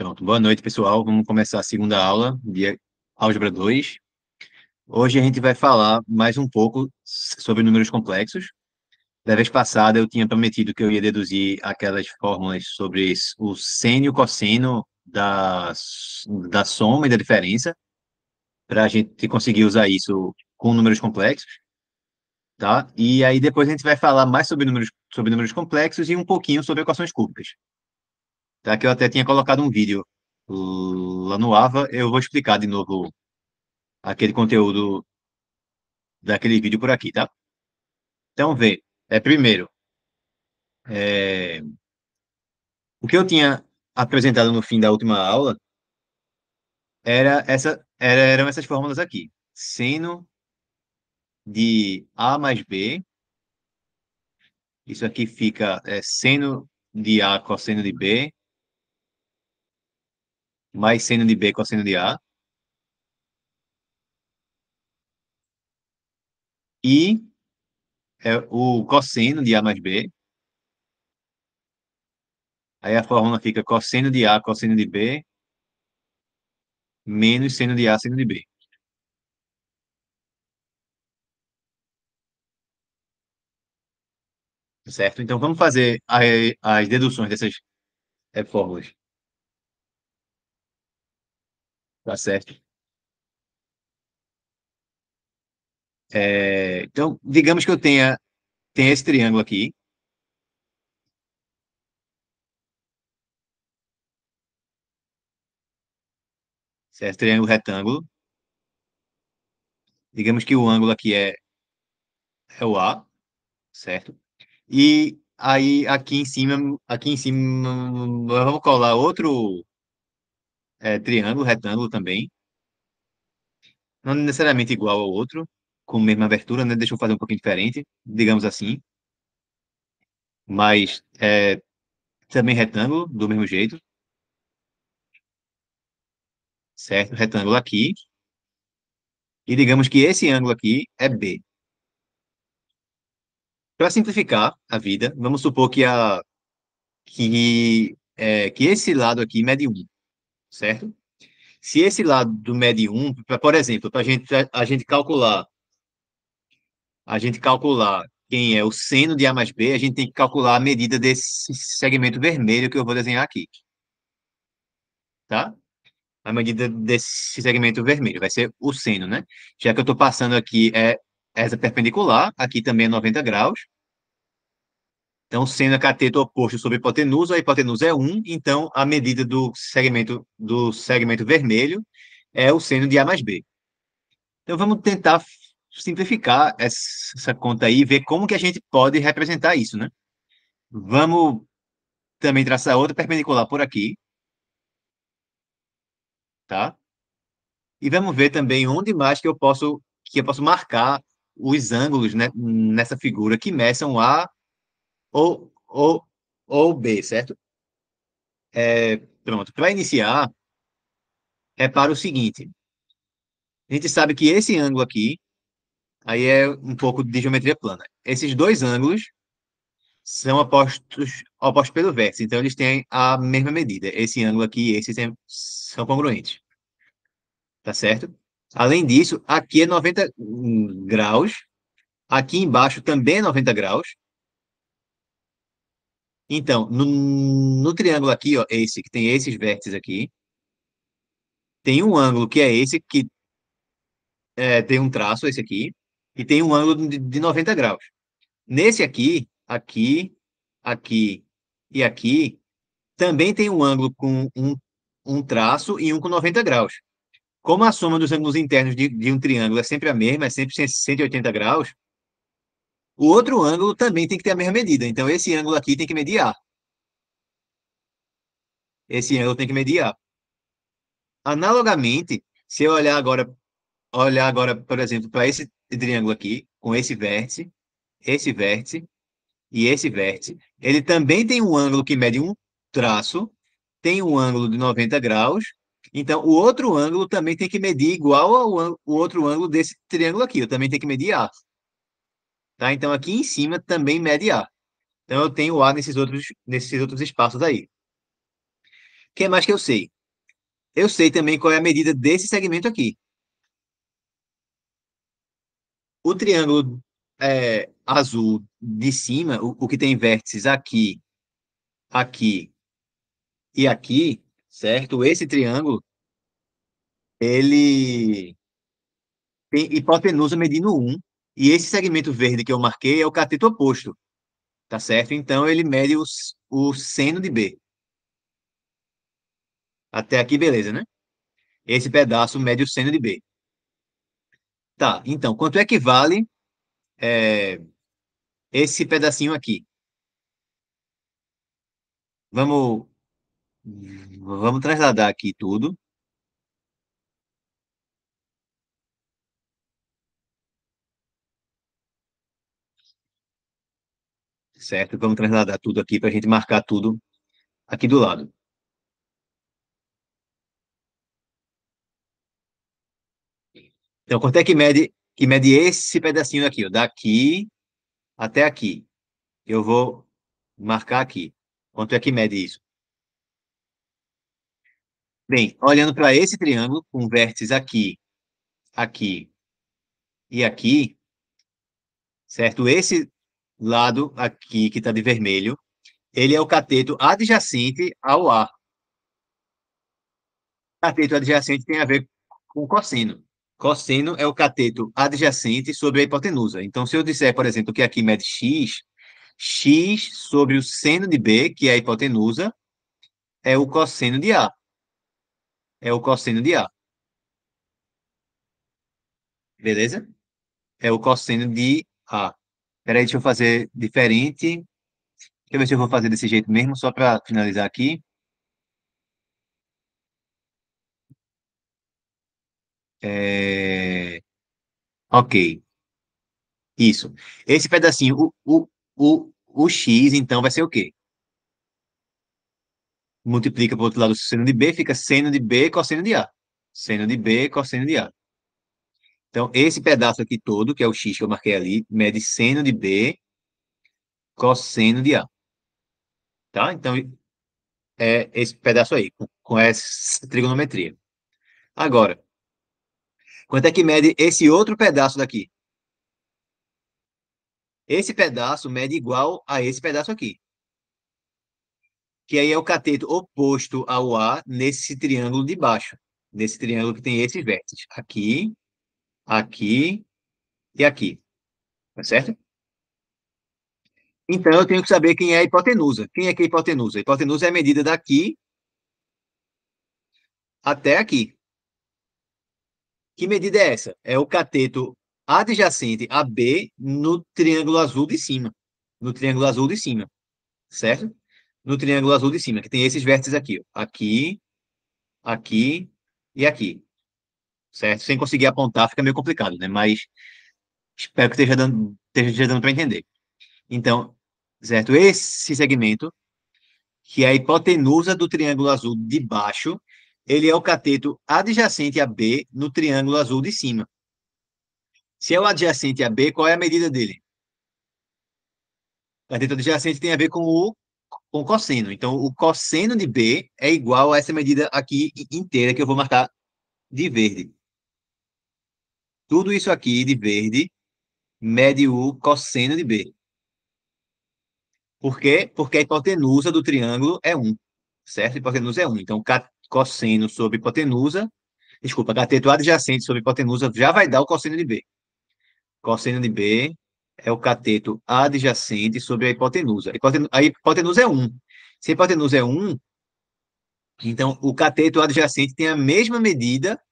Pronto, boa noite, pessoal. Vamos começar a segunda aula de Álgebra 2. Hoje a gente vai falar mais um pouco sobre números complexos. Da vez passada eu tinha prometido que eu ia deduzir aquelas fórmulas sobre o seno e o cosseno da, da soma e da diferença, para a gente conseguir usar isso com números complexos. Tá? E aí depois a gente vai falar mais sobre números, sobre números complexos e um pouquinho sobre equações cúbicas tá? Que eu até tinha colocado um vídeo lá no Ava. Eu vou explicar de novo aquele conteúdo daquele vídeo por aqui, tá? Então, vê. É, primeiro, é, o que eu tinha apresentado no fim da última aula era essa, era, eram essas fórmulas aqui. Seno de A mais B. Isso aqui fica é, seno de A cosseno de B mais seno de B com seno de A. E é o cosseno de A mais B. Aí a fórmula fica cosseno de A, cosseno de B, menos seno de A, seno de B. Certo? Então, vamos fazer as deduções dessas é, fórmulas. Tá certo. É, então, digamos que eu tenha, tenha esse triângulo aqui. Certo? É triângulo retângulo. Digamos que o ângulo aqui é, é o A, certo? E aí aqui em cima, aqui em cima, vamos colar outro é, triângulo, retângulo também. Não necessariamente igual ao outro, com a mesma abertura, né? Deixa eu fazer um pouquinho diferente, digamos assim. Mas é, também retângulo, do mesmo jeito. Certo? Retângulo aqui. E digamos que esse ângulo aqui é B. Para simplificar a vida, vamos supor que, a, que, é, que esse lado aqui mede 1 certo? Se esse lado do med 1, por exemplo, para gente, a gente calcular, a gente calcular quem é o seno de A mais B, a gente tem que calcular a medida desse segmento vermelho que eu vou desenhar aqui. Tá? A medida desse segmento vermelho vai ser o seno, né? Já que eu estou passando aqui é essa perpendicular, aqui também é 90 graus, então, sendo a cateto oposto sobre hipotenusa, a hipotenusa é 1, então a medida do segmento, do segmento vermelho é o seno de A mais B. Então, vamos tentar simplificar essa conta aí e ver como que a gente pode representar isso, né? Vamos também traçar outra perpendicular por aqui. Tá? E vamos ver também onde mais que eu posso, que eu posso marcar os ângulos né, nessa figura que meçam A ou, ou, ou B, certo? É, pronto. Para iniciar, repara o seguinte. A gente sabe que esse ângulo aqui, aí é um pouco de geometria plana. Esses dois ângulos são opostos, opostos pelo vértice, então eles têm a mesma medida. Esse ângulo aqui e esse são congruentes. Tá certo? Além disso, aqui é 90 hum, graus, aqui embaixo também é 90 graus, então, no, no triângulo aqui, ó, esse que tem esses vértices aqui, tem um ângulo que é esse, que é, tem um traço, esse aqui, e tem um ângulo de, de 90 graus. Nesse aqui, aqui, aqui e aqui, também tem um ângulo com um, um traço e um com 90 graus. Como a soma dos ângulos internos de, de um triângulo é sempre a mesma, é sempre 180 graus, o outro ângulo também tem que ter a mesma medida. Então, esse ângulo aqui tem que medir A. Esse ângulo tem que medir A. Analogamente, se eu olhar agora, olhar agora, por exemplo, para esse triângulo aqui, com esse vértice, esse vértice e esse vértice, ele também tem um ângulo que mede um traço, tem um ângulo de 90 graus, então o outro ângulo também tem que medir igual ao outro ângulo desse triângulo aqui, eu também tenho que medir A. Tá? Então, aqui em cima também mede A. Então, eu tenho A nesses outros, nesses outros espaços aí. O que mais que eu sei? Eu sei também qual é a medida desse segmento aqui. O triângulo é, azul de cima, o, o que tem vértices aqui, aqui e aqui, certo? Esse triângulo, ele tem hipotenusa medindo 1 e esse segmento verde que eu marquei é o cateto oposto, tá certo? Então, ele mede os, o seno de B. Até aqui, beleza, né? Esse pedaço mede o seno de B. Tá, então, quanto é que vale é, esse pedacinho aqui? Vamos, vamos trasladar aqui tudo. certo? Vamos transladar tudo aqui para a gente marcar tudo aqui do lado. Então, quanto é que mede, que mede esse pedacinho aqui? Ó, daqui até aqui. Eu vou marcar aqui. Quanto é que mede isso? Bem, olhando para esse triângulo, com vértices aqui, aqui e aqui, certo? Esse lado aqui, que está de vermelho, ele é o cateto adjacente ao A. Cateto adjacente tem a ver com cosseno. Cosseno é o cateto adjacente sobre a hipotenusa. Então, se eu disser, por exemplo, que aqui mede x, x sobre o seno de b, que é a hipotenusa, é o cosseno de A. É o cosseno de A. Beleza? É o cosseno de A. Peraí, deixa eu fazer diferente. Deixa eu ver se eu vou fazer desse jeito mesmo, só para finalizar aqui. É... Ok. Isso. Esse pedacinho, o, o, o, o x, então, vai ser o quê? Multiplica para o outro lado o seno de b, fica seno de b, cosseno de a. Seno de b, cosseno de a. Então, esse pedaço aqui todo, que é o x que eu marquei ali, mede seno de B, cosseno de A. Tá? Então, é esse pedaço aí, com, com essa trigonometria. Agora, quanto é que mede esse outro pedaço daqui? Esse pedaço mede igual a esse pedaço aqui. Que aí é o cateto oposto ao A nesse triângulo de baixo. Nesse triângulo que tem esses vértices. Aqui, aqui e aqui. Tá certo? Então, eu tenho que saber quem é a hipotenusa. Quem é que é a hipotenusa? A hipotenusa é a medida daqui até aqui. Que medida é essa? É o cateto adjacente a B no triângulo azul de cima. No triângulo azul de cima, certo? No triângulo azul de cima, que tem esses vértices aqui. Ó. Aqui, aqui e aqui certo? Sem conseguir apontar fica meio complicado, né? Mas espero que esteja dando, esteja dando para entender. Então, certo? Esse segmento, que é a hipotenusa do triângulo azul de baixo, ele é o cateto adjacente a B no triângulo azul de cima. Se é o adjacente a B, qual é a medida dele? O cateto adjacente tem a ver com o com cosseno. Então, o cosseno de B é igual a essa medida aqui inteira que eu vou marcar de verde. Tudo isso aqui de verde mede o cosseno de B. Por quê? Porque a hipotenusa do triângulo é 1, certo? A hipotenusa é 1. Então, cosseno sobre hipotenusa, desculpa, cateto adjacente sobre hipotenusa já vai dar o cosseno de B. Cosseno de B é o cateto adjacente sobre a hipotenusa. A hipotenusa é 1. Se a hipotenusa é 1, então o cateto adjacente tem a mesma medida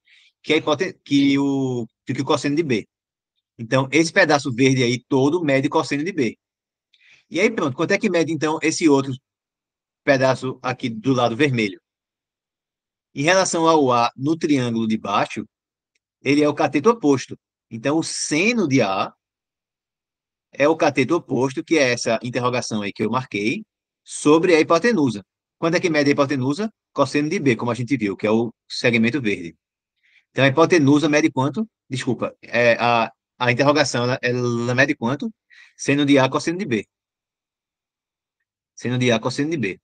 que, a hipoten que o do que o cosseno de B. Então, esse pedaço verde aí todo mede cosseno de B. E aí, pronto, quanto é que mede, então, esse outro pedaço aqui do lado vermelho? Em relação ao A no triângulo de baixo, ele é o cateto oposto. Então, o seno de A é o cateto oposto, que é essa interrogação aí que eu marquei, sobre a hipotenusa. Quanto é que mede a hipotenusa? Cosseno de B, como a gente viu, que é o segmento verde. Então, a hipotenusa mede quanto? Desculpa, é, a, a interrogação ela, ela mede quanto? Seno de A cosseno de B. Seno de A cosseno de B.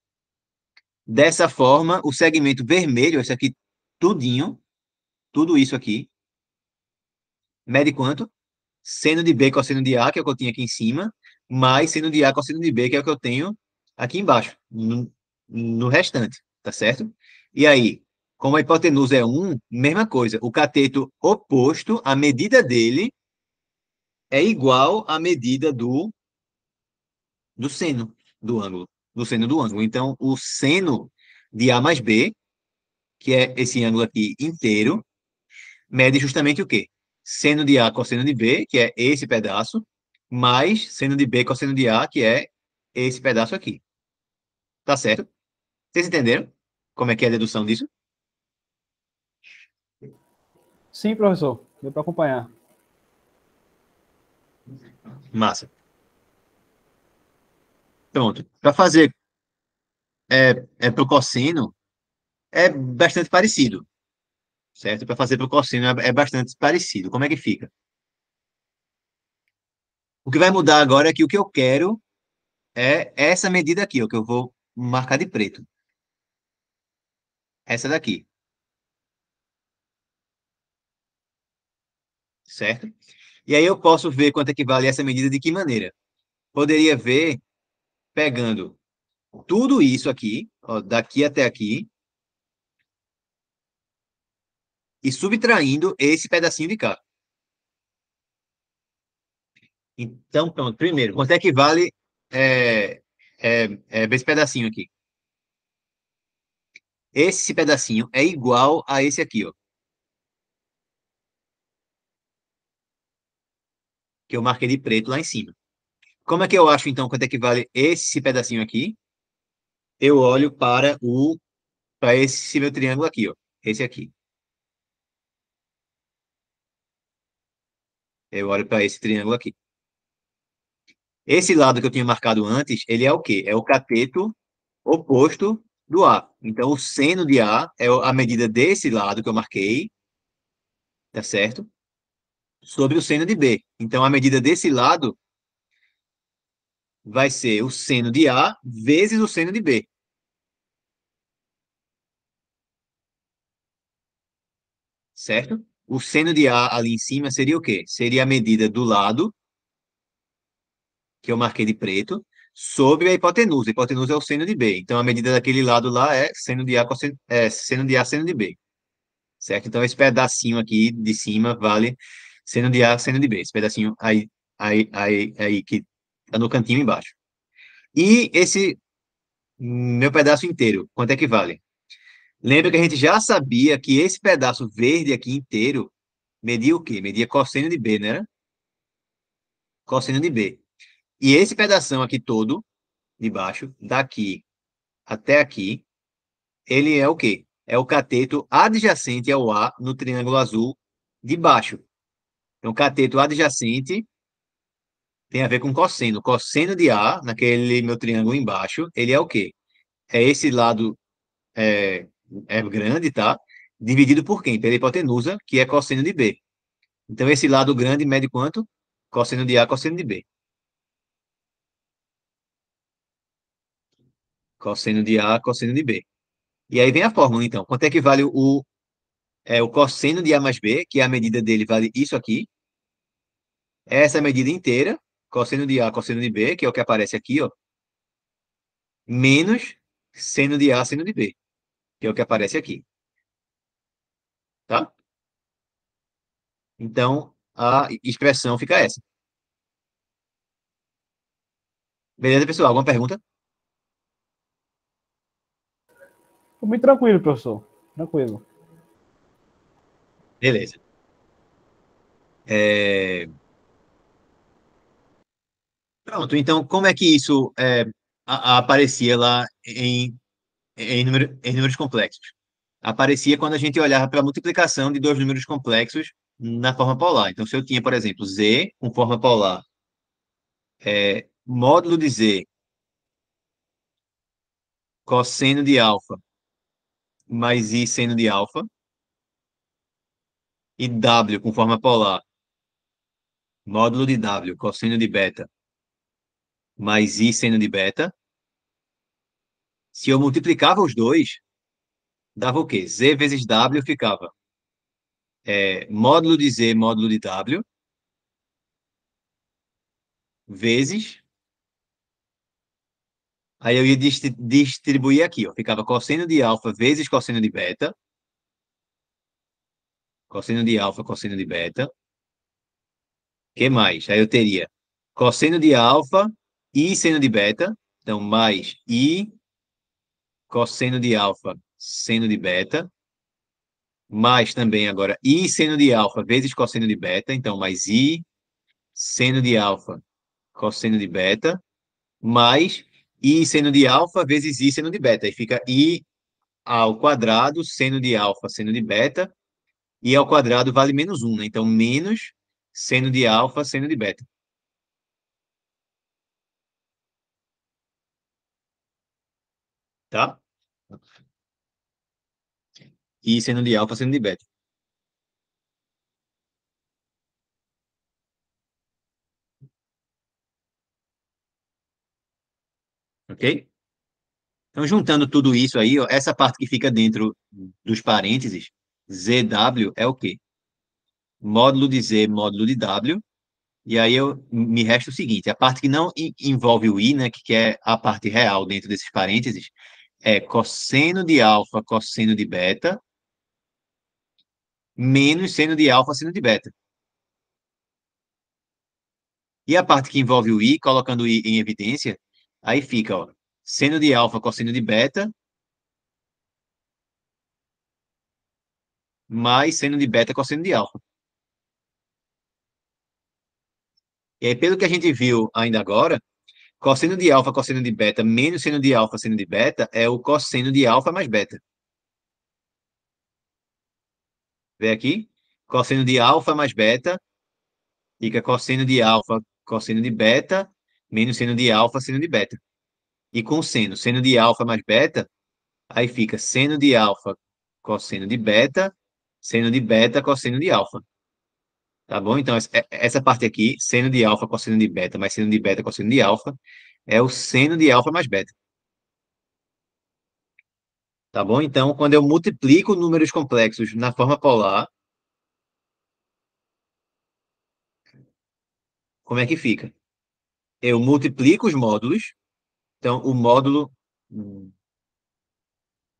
Dessa forma, o segmento vermelho, esse aqui tudinho, tudo isso aqui, mede quanto? Seno de B cosseno de A, que é o que eu tinha aqui em cima, mais seno de A cosseno de B, que é o que eu tenho aqui embaixo, no, no restante, tá certo? E aí, como a hipotenusa é 1, mesma coisa. O cateto oposto, a medida dele é igual à medida do, do seno do ângulo. Do seno do ângulo. Então, o seno de A mais B, que é esse ângulo aqui inteiro, mede justamente o quê? Seno de A cosseno de B, que é esse pedaço, mais seno de B cosseno de A, que é esse pedaço aqui. Tá certo? Vocês entenderam como é que é a dedução disso? Sim, professor, deu para acompanhar. Massa. Pronto. Para fazer é, é para o cosseno, é bastante parecido. Certo? Para fazer para o cosseno é, é bastante parecido. Como é que fica? O que vai mudar agora é que o que eu quero é essa medida aqui, o que eu vou marcar de preto. Essa daqui. certo? E aí eu posso ver quanto equivale essa medida de que maneira? Poderia ver pegando tudo isso aqui, ó, daqui até aqui, e subtraindo esse pedacinho de cá. Então, pronto, primeiro, quanto é que vale é, é, é, esse pedacinho aqui? Esse pedacinho é igual a esse aqui, ó. que eu marquei de preto lá em cima. Como é que eu acho, então, quanto é que vale esse pedacinho aqui? Eu olho para o para esse meu triângulo aqui, ó, esse aqui. Eu olho para esse triângulo aqui. Esse lado que eu tinha marcado antes, ele é o quê? É o cateto oposto do A. Então, o seno de A é a medida desse lado que eu marquei, tá certo? sobre o seno de B. Então, a medida desse lado vai ser o seno de A vezes o seno de B. Certo? O seno de A ali em cima seria o quê? Seria a medida do lado, que eu marquei de preto, sobre a hipotenusa. A hipotenusa é o seno de B. Então, a medida daquele lado lá é seno de A, cosseno, é, seno de A, seno de B. Certo? Então, esse pedacinho aqui de cima vale cena de A, cena de B, esse pedacinho aí, aí, aí, aí que tá no cantinho embaixo. E esse meu pedaço inteiro, quanto é que vale? Lembra que a gente já sabia que esse pedaço verde aqui inteiro media o quê? Media cosseno de B, né? Cosseno de B. E esse pedaço aqui todo, de baixo, daqui até aqui, ele é o quê? É o cateto adjacente ao A no triângulo azul de baixo. Então, cateto adjacente tem a ver com cosseno. Cosseno de A, naquele meu triângulo embaixo, ele é o quê? É esse lado é, é grande, tá? Dividido por quem? Pela hipotenusa, que é cosseno de B. Então, esse lado grande mede quanto? Cosseno de A, cosseno de B. Cosseno de A, cosseno de B. E aí vem a fórmula, então. Quanto é que vale o, é, o cosseno de A mais B, que é a medida dele vale isso aqui, essa medida inteira, cosseno de A, cosseno de B, que é o que aparece aqui, ó, menos seno de A, seno de B, que é o que aparece aqui. Tá? Então, a expressão fica essa. Beleza, pessoal? Alguma pergunta? Tô muito tranquilo, professor. Tranquilo. Beleza. É... Pronto, então como é que isso é, a, a aparecia lá em, em, número, em números complexos? Aparecia quando a gente olhava para a multiplicação de dois números complexos na forma polar. Então, se eu tinha, por exemplo, z com forma polar, é, módulo de z, cosseno de alfa, mais i seno de alfa, e w com forma polar, módulo de w, cosseno de beta, mais I seno de beta. Se eu multiplicava os dois, dava o quê? Z vezes W ficava é, módulo de Z, módulo de W, vezes. Aí eu ia distribuir aqui, ó. Ficava cosseno de alfa vezes cosseno de beta. Cosseno de alfa, cosseno de beta. O que mais? Aí eu teria cosseno de alfa I seno de beta, então mais I cosseno de alfa seno de beta, mais também agora I seno de alfa vezes cosseno de beta, então mais I seno de alfa cosseno de beta, mais I seno de alfa vezes I seno de beta, e fica I ao quadrado seno de alfa seno de beta, e ao quadrado vale menos 1, né? então menos seno de alfa seno de beta. tá? E sendo de alfa, sendo de beta. Ok? Então, juntando tudo isso aí, ó, essa parte que fica dentro dos parênteses, ZW é o quê? Módulo de Z, módulo de W. E aí eu, me resta o seguinte, a parte que não envolve o I, né, que é a parte real dentro desses parênteses, é cosseno de alfa, cosseno de beta, menos seno de alfa, seno de beta. E a parte que envolve o i, colocando o i em evidência, aí fica, ó, seno de alfa, cosseno de beta, mais seno de beta, cosseno de alfa. E aí, pelo que a gente viu ainda agora, Cosseno de alfa, cosseno de beta, menos seno de alfa, seno de beta, é o cosseno de alfa mais beta. Vê aqui? Cosseno de alfa mais beta, fica cosseno de alfa, cosseno de beta, menos seno de alfa, seno de beta. E com seno, seno de alfa mais beta, aí fica seno de alfa, cosseno de beta, seno de beta, cosseno de alfa. Tá bom? Então, é, essa parte aqui, seno de alfa, cosseno de beta, mais seno de beta, cosseno de alfa, é o seno de alfa mais beta. Tá bom? Então, quando eu multiplico números complexos na forma polar, como é que fica? Eu multiplico os módulos. Então, o módulo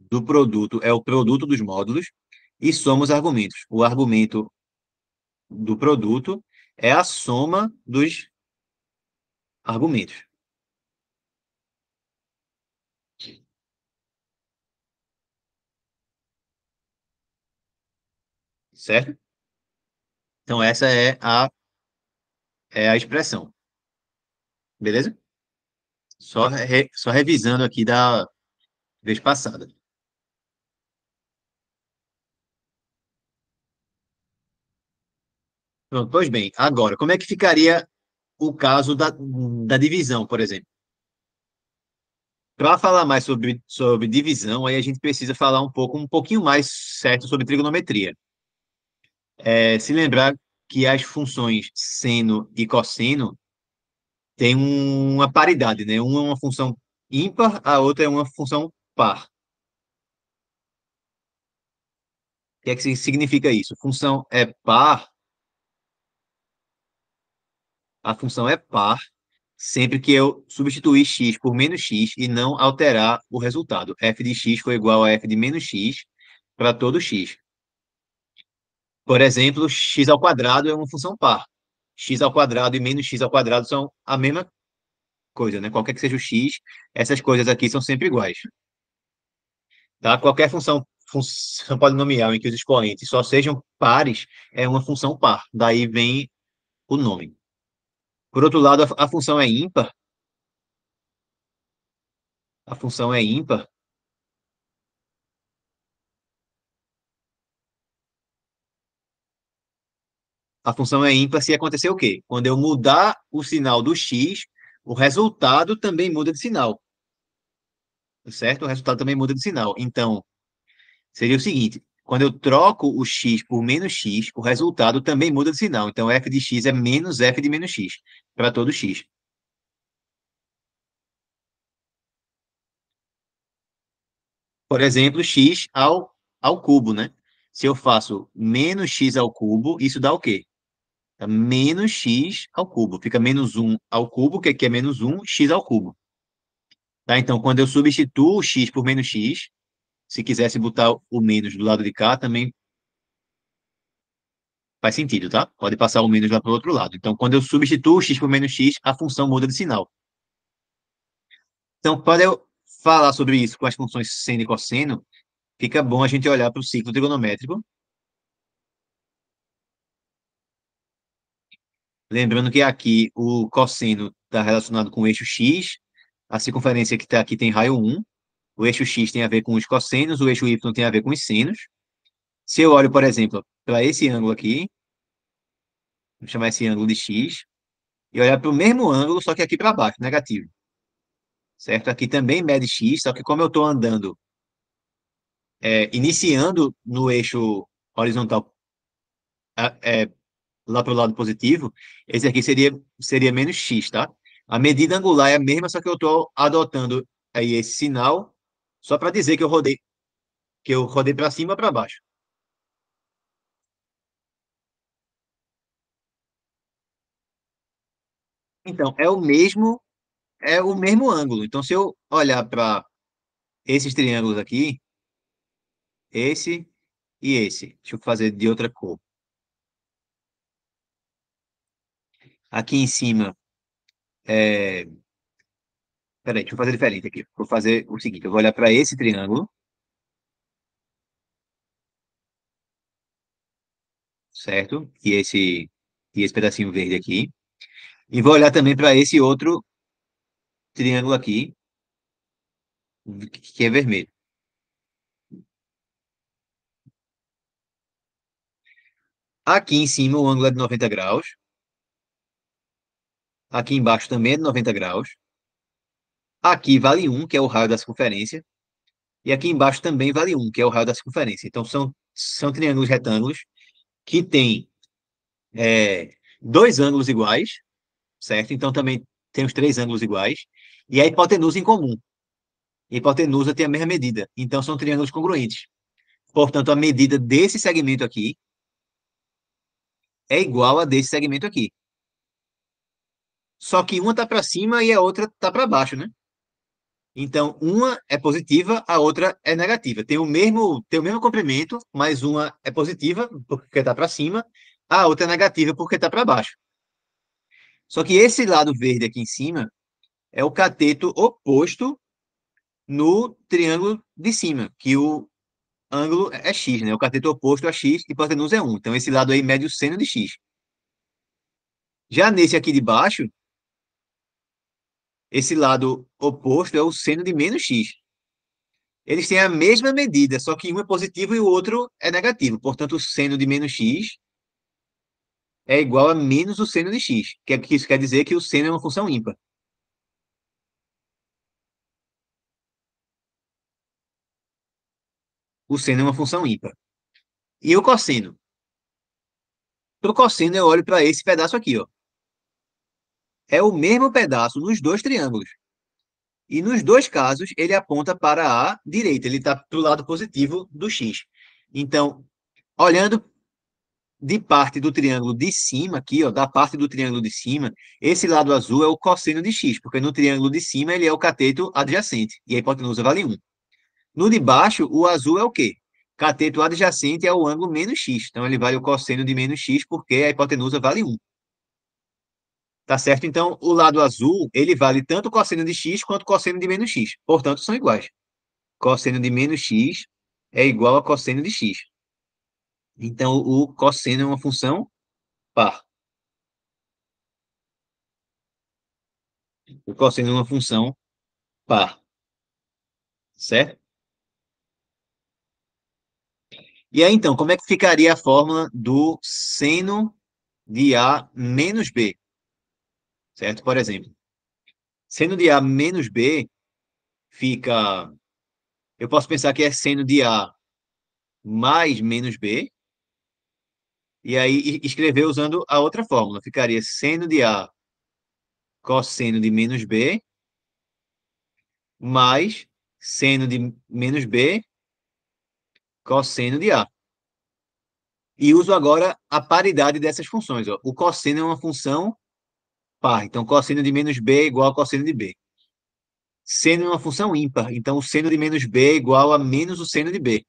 do produto é o produto dos módulos e somos argumentos. O argumento do produto é a soma dos argumentos. Certo? Então, essa é a, é a expressão. Beleza? Só, re, só revisando aqui da vez passada. Pronto, pois bem, agora, como é que ficaria o caso da, da divisão, por exemplo? Para falar mais sobre, sobre divisão, aí a gente precisa falar um pouco, um pouquinho mais certo sobre trigonometria. É, se lembrar que as funções seno e cosseno têm uma paridade, né? Uma é uma função ímpar, a outra é uma função par. O que é que significa isso? Função é par a função é par sempre que eu substituir x por menos x e não alterar o resultado. f de x foi igual a f de menos x para todo x. Por exemplo, x ao quadrado é uma função par. x ao quadrado e menos x ao quadrado são a mesma coisa, né? Qualquer que seja o x, essas coisas aqui são sempre iguais. Tá? Qualquer função, função polinomial em que os expoentes só sejam pares é uma função par. Daí vem o nome. Por outro lado, a, a função é ímpar. A função é ímpar. A função é ímpar se acontecer o quê? Quando eu mudar o sinal do x, o resultado também muda de sinal. Certo? O resultado também muda de sinal. Então, seria o seguinte: quando eu troco o x por menos x, o resultado também muda de sinal. Então, f de x é menos f de menos x para todo x. Por exemplo, x ao, ao cubo, né? Se eu faço menos x ao cubo, isso dá o quê? Dá menos x ao cubo. Fica menos 1 ao cubo, que aqui é menos 1, x ao cubo. Tá? Então, quando eu substituo x por menos x, se quisesse botar o menos do lado de cá, também Faz sentido, tá? Pode passar o menos lá para o outro lado. Então, quando eu substituo x por menos x, a função muda de sinal. Então, para eu falar sobre isso com as funções seno e cosseno, fica bom a gente olhar para o ciclo trigonométrico. Lembrando que aqui o cosseno está relacionado com o eixo x, a circunferência que está aqui tem raio 1, o eixo x tem a ver com os cossenos, o eixo y tem a ver com os senos. Se eu olho, por exemplo, para esse ângulo aqui, chamar esse ângulo de x, e olhar para o mesmo ângulo, só que aqui para baixo, negativo. Certo? Aqui também mede x, só que como eu estou andando, é, iniciando no eixo horizontal é, lá para o lado positivo, esse aqui seria, seria menos x, tá? A medida angular é a mesma, só que eu estou adotando aí esse sinal só para dizer que eu rodei, que eu rodei para cima para baixo. Então, é o mesmo é o mesmo ângulo. Então, se eu olhar para esses triângulos aqui, esse e esse. Deixa eu fazer de outra cor. Aqui em cima, é... Peraí, deixa eu fazer diferente aqui. Vou fazer o seguinte, eu vou olhar para esse triângulo. Certo? E esse, e esse pedacinho verde aqui. E vou olhar também para esse outro triângulo aqui, que é vermelho. Aqui em cima o ângulo é de 90 graus. Aqui embaixo também é de 90 graus. Aqui vale 1, que é o raio da circunferência. E aqui embaixo também vale 1, que é o raio da circunferência. Então, são, são triângulos retângulos que têm é, dois ângulos iguais certo? Então também tem os três ângulos iguais. E a hipotenusa em comum. A hipotenusa tem a mesma medida. Então são triângulos congruentes. Portanto, a medida desse segmento aqui é igual a desse segmento aqui. Só que uma está para cima e a outra está para baixo, né? Então, uma é positiva, a outra é negativa. Tem o mesmo, tem o mesmo comprimento, mas uma é positiva porque está para cima, a outra é negativa porque está para baixo. Só que esse lado verde aqui em cima é o cateto oposto no triângulo de cima, que o ângulo é x, né? O cateto oposto a é x, hipotenusa é 1. Então, esse lado aí mede o seno de x. Já nesse aqui de baixo, esse lado oposto é o seno de menos x. Eles têm a mesma medida, só que um é positivo e o outro é negativo. Portanto, o seno de menos x é igual a menos o seno de x, que, é, que isso quer dizer que o seno é uma função ímpar. O seno é uma função ímpar. E o cosseno? Para o cosseno, eu olho para esse pedaço aqui. Ó. É o mesmo pedaço nos dois triângulos. E nos dois casos, ele aponta para a direita. Ele está para o lado positivo do x. Então, olhando de parte do triângulo de cima, aqui, ó, da parte do triângulo de cima, esse lado azul é o cosseno de x, porque no triângulo de cima ele é o cateto adjacente, e a hipotenusa vale 1. No de baixo, o azul é o quê? Cateto adjacente é o ângulo menos x, então ele vale o cosseno de menos x, porque a hipotenusa vale 1. Tá certo? Então, o lado azul, ele vale tanto o cosseno de x quanto o cosseno de menos x, portanto, são iguais. Cosseno de menos x é igual a cosseno de x. Então, o cosseno é uma função par. O cosseno é uma função par. Certo? E aí, então, como é que ficaria a fórmula do seno de A menos B? Certo? Por exemplo, seno de A menos B fica... Eu posso pensar que é seno de A mais menos B, e aí escrever usando a outra fórmula. Ficaria seno de A cosseno de menos B mais seno de menos B cosseno de A. E uso agora a paridade dessas funções. Ó. O cosseno é uma função par. Então, cosseno de menos B é igual a cosseno de B. Seno é uma função ímpar. Então, o seno de menos B é igual a menos o seno de B.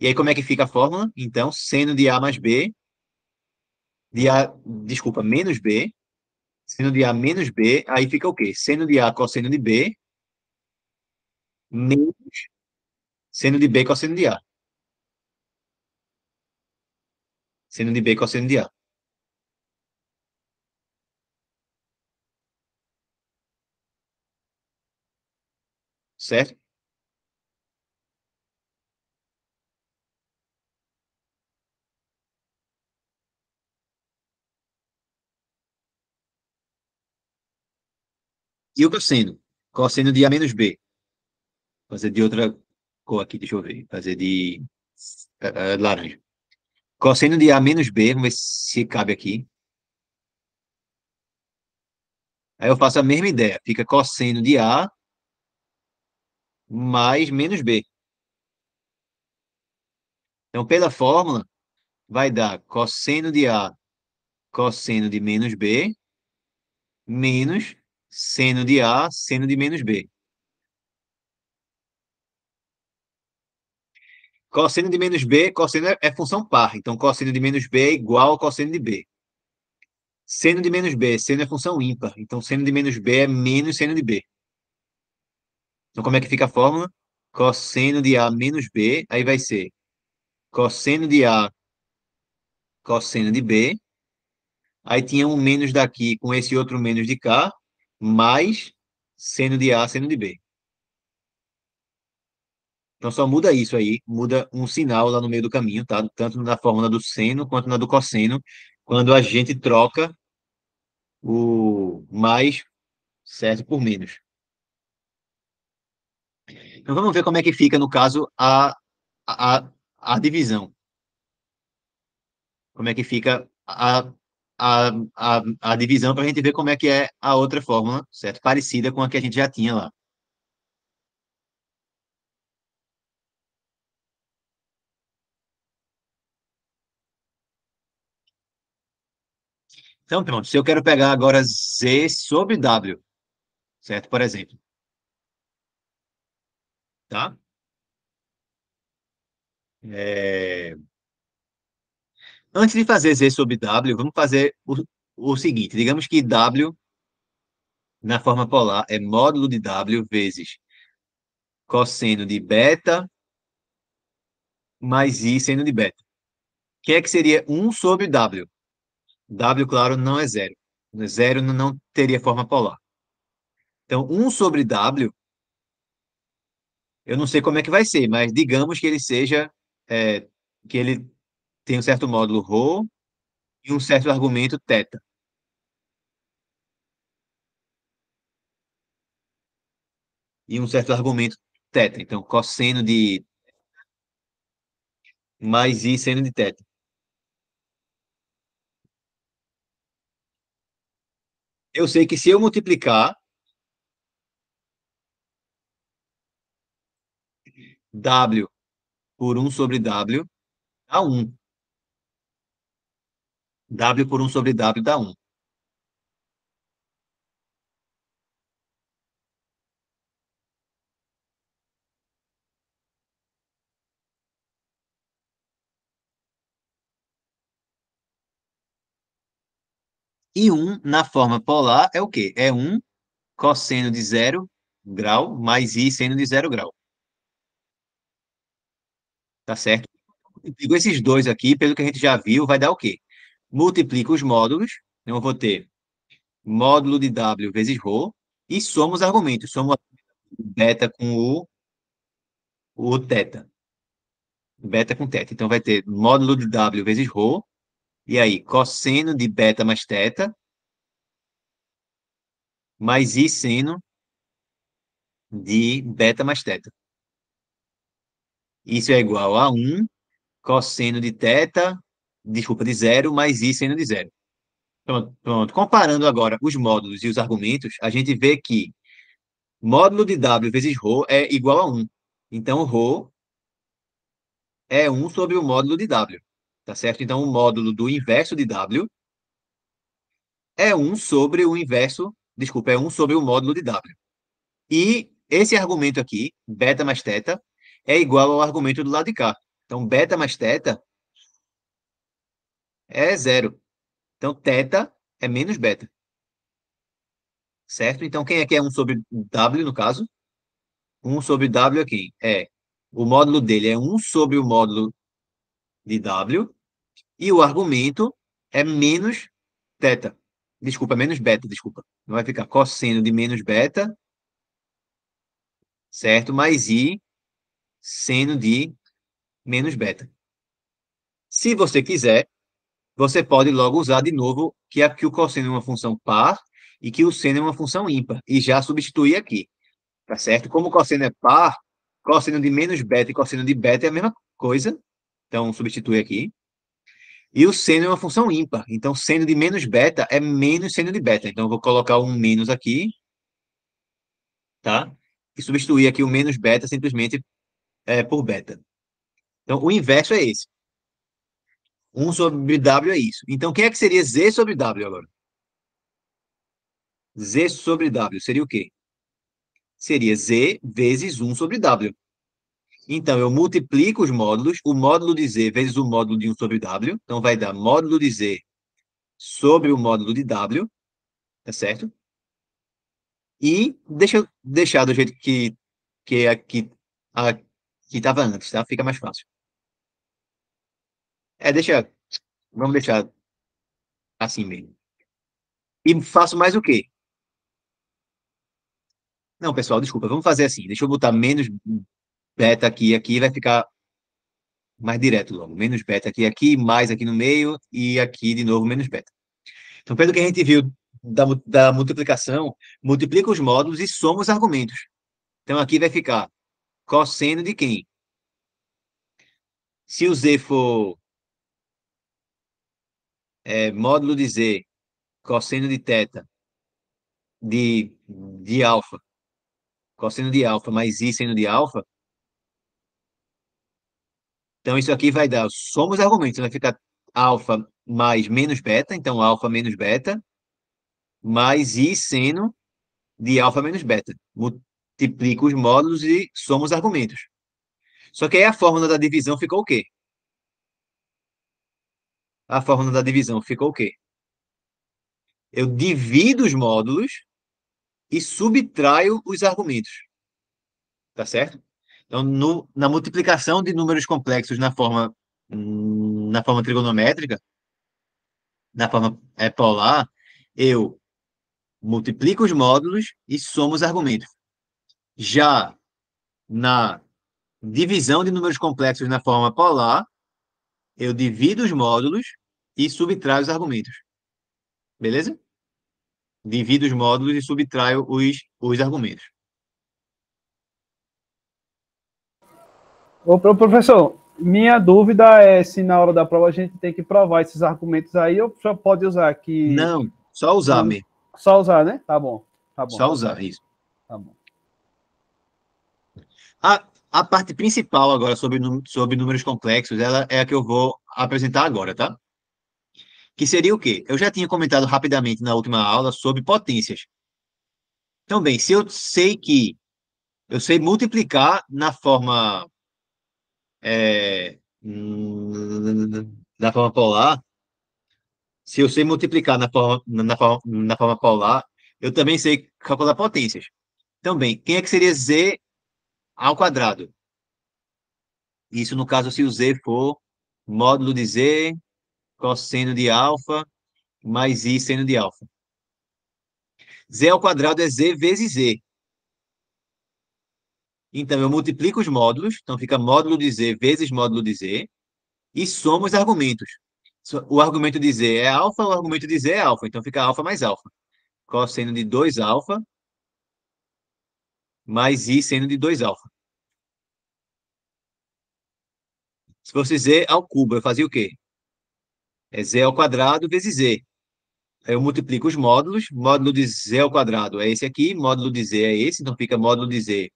E aí, como é que fica a fórmula? Então, seno de A mais B, de A, desculpa, menos B, seno de A menos B, aí fica o quê? Seno de A cosseno de B, menos seno de B cosseno de A. Seno de B cosseno de A. Certo? E o cosseno? Cosseno de A menos B. Fazer de outra cor aqui, deixa eu ver. Fazer de uh, laranja. Cosseno de A menos B, vamos ver se cabe aqui. Aí eu faço a mesma ideia. Fica cosseno de A mais menos B. Então, pela fórmula, vai dar cosseno de A, cosseno de menos B, menos seno de A, seno de menos B. Cosseno de menos B, cosseno é, função par. Então, cosseno de menos B é igual ao cosseno de B. Seno de menos B, seno é função ímpar. Então, seno de menos B é menos seno de B. Então, como é que fica a fórmula? Cosseno de A menos B, aí vai ser cosseno de A, cosseno de B. Aí tinha um menos daqui com esse outro menos de cá mais seno de A, seno de B. Então só muda isso aí, muda um sinal lá no meio do caminho, tá? Tanto na fórmula do seno quanto na do cosseno, quando a gente troca o mais certo por menos. Então vamos ver como é que fica, no caso, a, a, a divisão. Como é que fica a a, a, a divisão para a gente ver como é que é a outra fórmula, certo? Parecida com a que a gente já tinha lá. Então, pronto, se eu quero pegar agora Z sobre W, certo? Por exemplo. Tá? É... Antes de fazer Z sobre W, vamos fazer o, o seguinte. Digamos que W, na forma polar, é módulo de W vezes cosseno de beta mais I seno de beta. O que é que seria 1 sobre W? W, claro, não é zero. Zero não teria forma polar. Então, 1 sobre W, eu não sei como é que vai ser, mas digamos que ele seja, é, que ele tem um certo módulo ρ e um certo argumento θ. E um certo argumento θ. Então, cosseno de mais i seno de θ. Eu sei que se eu multiplicar W por 1 sobre W, dá 1. W por 1 sobre W dá 1. E 1 na forma polar é o quê? É 1 cosseno de zero grau mais i seno de zero grau. Tá certo? Eu digo esses dois aqui, pelo que a gente já viu, vai dar o quê? multiplico os módulos, então eu vou ter módulo de W vezes Rho, e somos argumentos, somos beta com o, o teta. Beta com teta. Então, vai ter módulo de W vezes Rho, e aí, cosseno de beta mais teta, mais I seno de beta mais teta. Isso é igual a 1 cosseno de teta desculpa, de zero, mais i sendo de zero. Pronto, pronto. Comparando agora os módulos e os argumentos, a gente vê que módulo de W vezes Rho é igual a 1. Então, Rho é 1 sobre o módulo de W, tá certo? Então, o módulo do inverso de W é 1 sobre o inverso, desculpa, é 1 sobre o módulo de W. E esse argumento aqui, beta mais teta, é igual ao argumento do lado de cá. Então, beta mais teta é zero. Então, θ é menos beta. Certo? Então, quem aqui é 1 é sobre W, no caso? 1 sobre W aqui é... O módulo dele é 1 sobre o módulo de W. E o argumento é menos θ. Desculpa, menos beta, desculpa. Não vai ficar cosseno de menos beta, certo? Mais i seno de menos beta. Se você quiser, você pode logo usar de novo que, a, que o cosseno é uma função par e que o seno é uma função ímpar, e já substituir aqui, tá certo? Como o cosseno é par, cosseno de menos beta e cosseno de beta é a mesma coisa, então substitui aqui. E o seno é uma função ímpar, então seno de menos beta é menos seno de beta, então eu vou colocar um menos aqui, tá? E substituir aqui o menos beta simplesmente é, por beta. Então, o inverso é esse. 1 sobre W é isso. Então, quem é que seria Z sobre W agora? Z sobre W seria o quê? Seria Z vezes 1 sobre W. Então, eu multiplico os módulos, o módulo de Z vezes o módulo de 1 sobre W. Então, vai dar módulo de Z sobre o módulo de W, tá certo? E deixa eu deixar do jeito que que é aqui, aqui estava antes, tá? Fica mais fácil. É, deixa. Vamos deixar assim mesmo. E faço mais o quê? Não, pessoal, desculpa. Vamos fazer assim. Deixa eu botar menos beta aqui aqui. Vai ficar mais direto logo. Menos beta aqui aqui, mais aqui no meio. E aqui, de novo, menos beta. Então, pelo que a gente viu da, da multiplicação, multiplica os módulos e soma os argumentos. Então, aqui vai ficar cosseno de quem? Se o z for é, módulo de Z, cosseno de teta, de, de alfa, cosseno de alfa mais i seno de alfa, então isso aqui vai dar, somos argumentos, vai ficar alfa mais menos beta, então alfa menos beta, mais i seno de alfa menos beta. Multiplica os módulos e soma os argumentos. Só que aí a fórmula da divisão ficou o quê? a fórmula da divisão ficou o quê? Eu divido os módulos e subtraio os argumentos. Tá certo? Então, no, na multiplicação de números complexos na forma, na forma trigonométrica, na forma é, polar, eu multiplico os módulos e somo os argumentos. Já na divisão de números complexos na forma polar, eu divido os módulos e subtraio os argumentos. Beleza? Divido os módulos e subtraio os, os argumentos. Ô, professor, minha dúvida é se na hora da prova a gente tem que provar esses argumentos aí ou só pode usar aqui? Não, só usar Não, mesmo. Só usar, né? Tá bom. Tá bom. Só usar, isso. Tá bom. Ah, a parte principal agora sobre, sobre números complexos, ela é a que eu vou apresentar agora, tá? Que seria o quê? Eu já tinha comentado rapidamente na última aula sobre potências. Então, bem, se eu sei que eu sei multiplicar na forma é, na forma polar, se eu sei multiplicar na forma, na, forma, na forma polar, eu também sei calcular potências. Então, bem, quem é que seria Z ao quadrado. Isso no caso se o z for módulo de z, cosseno de alfa, mais i seno de alfa. z ao quadrado é z vezes z. Então, eu multiplico os módulos, então fica módulo de z vezes módulo de z, e somo os argumentos. O argumento de z é alfa, o argumento de z é alfa, então fica alfa mais alfa. Cosseno de 2 alfa mais i seno de 2 alfa. Se fosse z ao cubo, eu fazia o quê? É z ao quadrado vezes z. Eu multiplico os módulos, módulo de z ao quadrado é esse aqui, módulo de z é esse, então fica módulo de z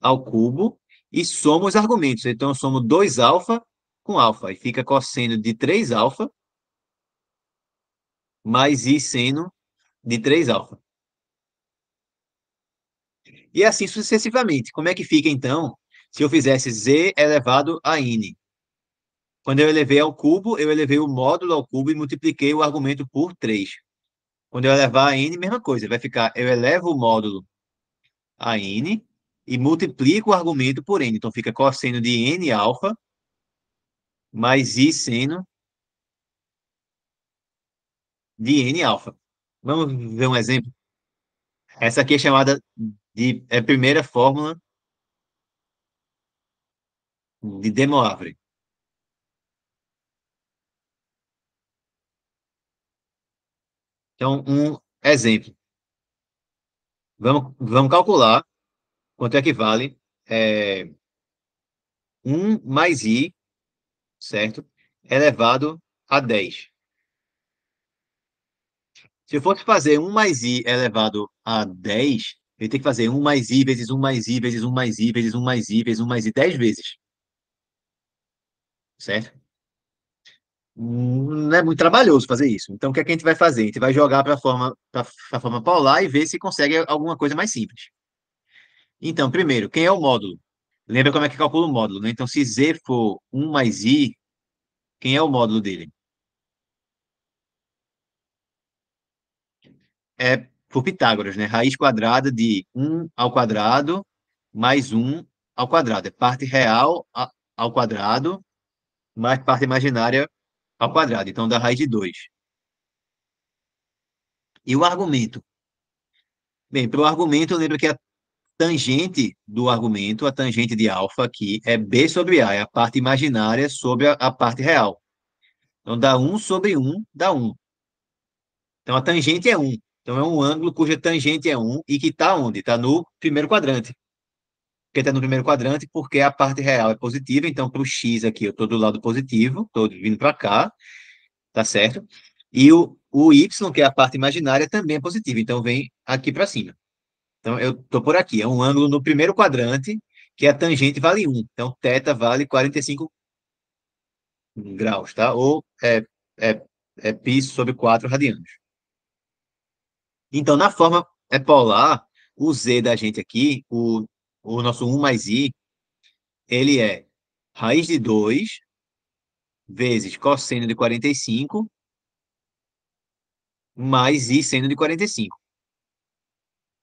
ao cubo, e somo os argumentos. Então, eu somo 2 alfa com alfa, e fica cosseno de 3 alfa mais i seno de 3 alfa. E assim sucessivamente. Como é que fica, então, se eu fizesse z elevado a n? Quando eu elevei ao cubo, eu elevei o módulo ao cubo e multipliquei o argumento por 3. Quando eu elevar a n, mesma coisa. Vai ficar, eu elevo o módulo a n e multiplico o argumento por n. Então, fica cosseno de n alfa mais i seno de n alfa. Vamos ver um exemplo? Essa aqui é chamada de é primeira fórmula de Demoivre. Então, um exemplo. Vamos, vamos calcular quanto é que vale é, 1 mais i, certo? Elevado a 10. Se eu fosse fazer 1 mais i elevado a 10, ele tem que fazer 1 mais i vezes 1 mais i vezes 1 mais i vezes 1 mais i vezes 1 mais i 10 vezes. Certo? Não é muito trabalhoso fazer isso. Então, o que, é que a gente vai fazer? A gente vai jogar para a forma, pra, forma polar e ver se consegue alguma coisa mais simples. Então, primeiro, quem é o módulo? Lembra como é que calcula o módulo, né? Então, se z for 1 mais i, quem é o módulo dele? é por Pitágoras, né? Raiz quadrada de 1 ao quadrado mais 1 ao quadrado. É parte real ao quadrado mais parte imaginária ao quadrado. Então, dá raiz de 2. E o argumento? Bem, para o argumento, eu lembro que a tangente do argumento, a tangente de alfa aqui, é b sobre a, é a parte imaginária sobre a, a parte real. Então, dá 1 sobre 1, dá 1. Então, a tangente é 1. Então é um ângulo cuja tangente é 1 e que está onde? Está no primeiro quadrante. Porque está no primeiro quadrante, porque a parte real é positiva, então para o x aqui eu estou do lado positivo, estou vindo para cá, tá certo? E o, o y, que é a parte imaginária, também é positivo. então vem aqui para cima. Então eu estou por aqui, é um ângulo no primeiro quadrante, que a tangente vale 1, então θ vale 45 graus, tá? Ou é, é, é π sobre 4 radianos. Então, na forma é polar, o Z da gente aqui, o, o nosso 1 mais I, ele é raiz de 2 vezes cosseno de 45 mais I seno de 45.